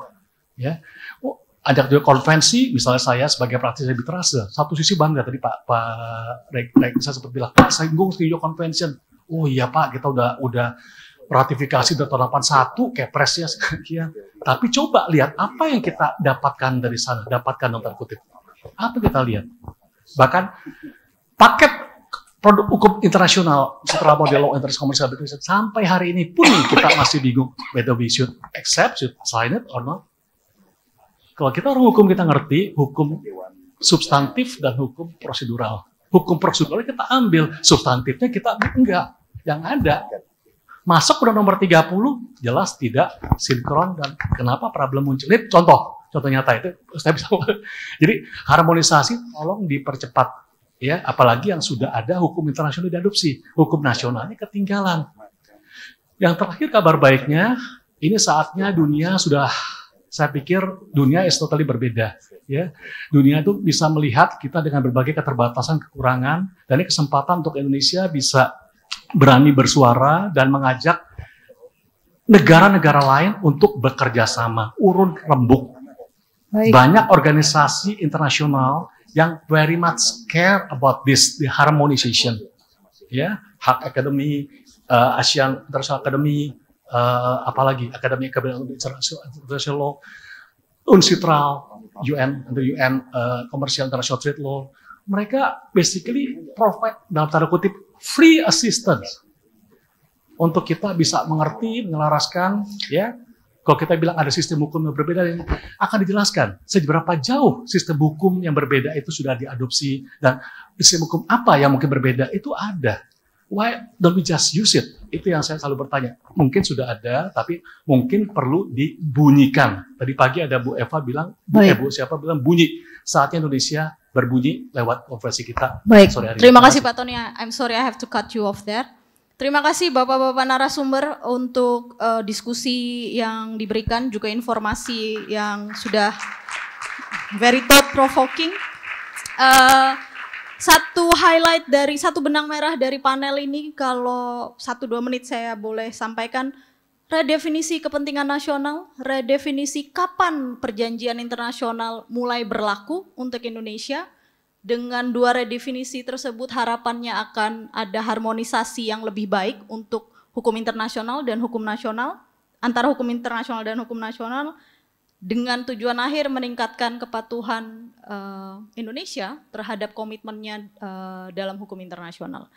Ya. Oh, ada juga konvensi, misalnya saya sebagai praktisi arbitrase, ya. satu sisi bangga tadi Pak Pak Rek, Rek saya seperti bilang, Pak saya gue setuju convention. Oh iya Pak, kita udah udah ratifikasi dari tahun 81 kepresnya sekian. Tapi coba lihat apa yang kita dapatkan dari sana, dapatkan dalam tanda kutip. Apa kita lihat? Bahkan paket produk hukum internasional setelah model law interest commercial arbitration sampai hari ini pun kita masih bingung whether we should accept, should sign it or not kalau kita orang hukum kita ngerti hukum substantif dan hukum prosedural. Hukum prosedural kita ambil, substantifnya kita enggak. Yang ada masuk pada nomor 30 jelas tidak sinkron dan kenapa problem muncul. Ini contoh, contoh nyata itu saya bisa. Jadi harmonisasi tolong dipercepat ya, apalagi yang sudah ada hukum internasional diadopsi, hukum nasionalnya ketinggalan. Yang terakhir kabar baiknya, ini saatnya dunia sudah saya pikir dunia is totally berbeda. Ya, dunia itu bisa melihat kita dengan berbagai keterbatasan, kekurangan, dan ini kesempatan untuk Indonesia bisa berani bersuara dan mengajak negara-negara lain untuk bekerja sama, urun rembuk. Baik. Banyak organisasi internasional yang very much care about this, the harmonization. Ya, Hak Akademi uh, ASEAN International Academy, uh, apalagi akademi Academy Untuk International, Law, UNCITRAL, UN, the UN uh, Commercial International Trade Law, mereka basically provide dalam tanda kutip free assistance untuk kita bisa mengerti, menyelaraskan, ya. Kalau kita bilang ada sistem hukum yang berbeda, akan dijelaskan seberapa jauh sistem hukum yang berbeda itu sudah diadopsi dan sistem hukum apa yang mungkin berbeda itu ada why don't we just use it? Itu yang saya selalu bertanya. Mungkin sudah ada, tapi mungkin perlu dibunyikan. Tadi pagi ada Bu Eva bilang, Bu, eh, Bu siapa bilang bunyi. Saatnya Indonesia berbunyi lewat konferensi kita. Baik, sore hari terima kasih Pak Tony. I'm sorry I have to cut you off there. Terima kasih Bapak-Bapak narasumber untuk uh, diskusi yang diberikan, juga informasi yang sudah very thought provoking. Uh, eh, satu highlight dari satu benang merah dari panel ini kalau satu dua menit saya boleh sampaikan redefinisi kepentingan nasional, redefinisi kapan perjanjian internasional mulai berlaku untuk Indonesia. Dengan dua redefinisi tersebut harapannya akan ada harmonisasi yang lebih baik untuk hukum internasional dan hukum nasional, antara hukum internasional dan hukum nasional, dengan tujuan akhir meningkatkan kepatuhan uh, Indonesia terhadap komitmennya uh, dalam hukum internasional.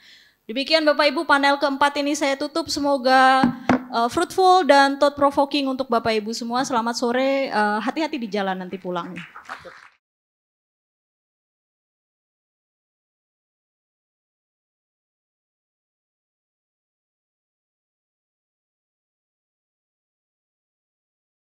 Demikian Bapak Ibu panel keempat ini saya tutup semoga uh, fruitful dan thought provoking untuk Bapak Ibu semua. Selamat sore, hati-hati uh, hati -hati di jalan nanti pulang.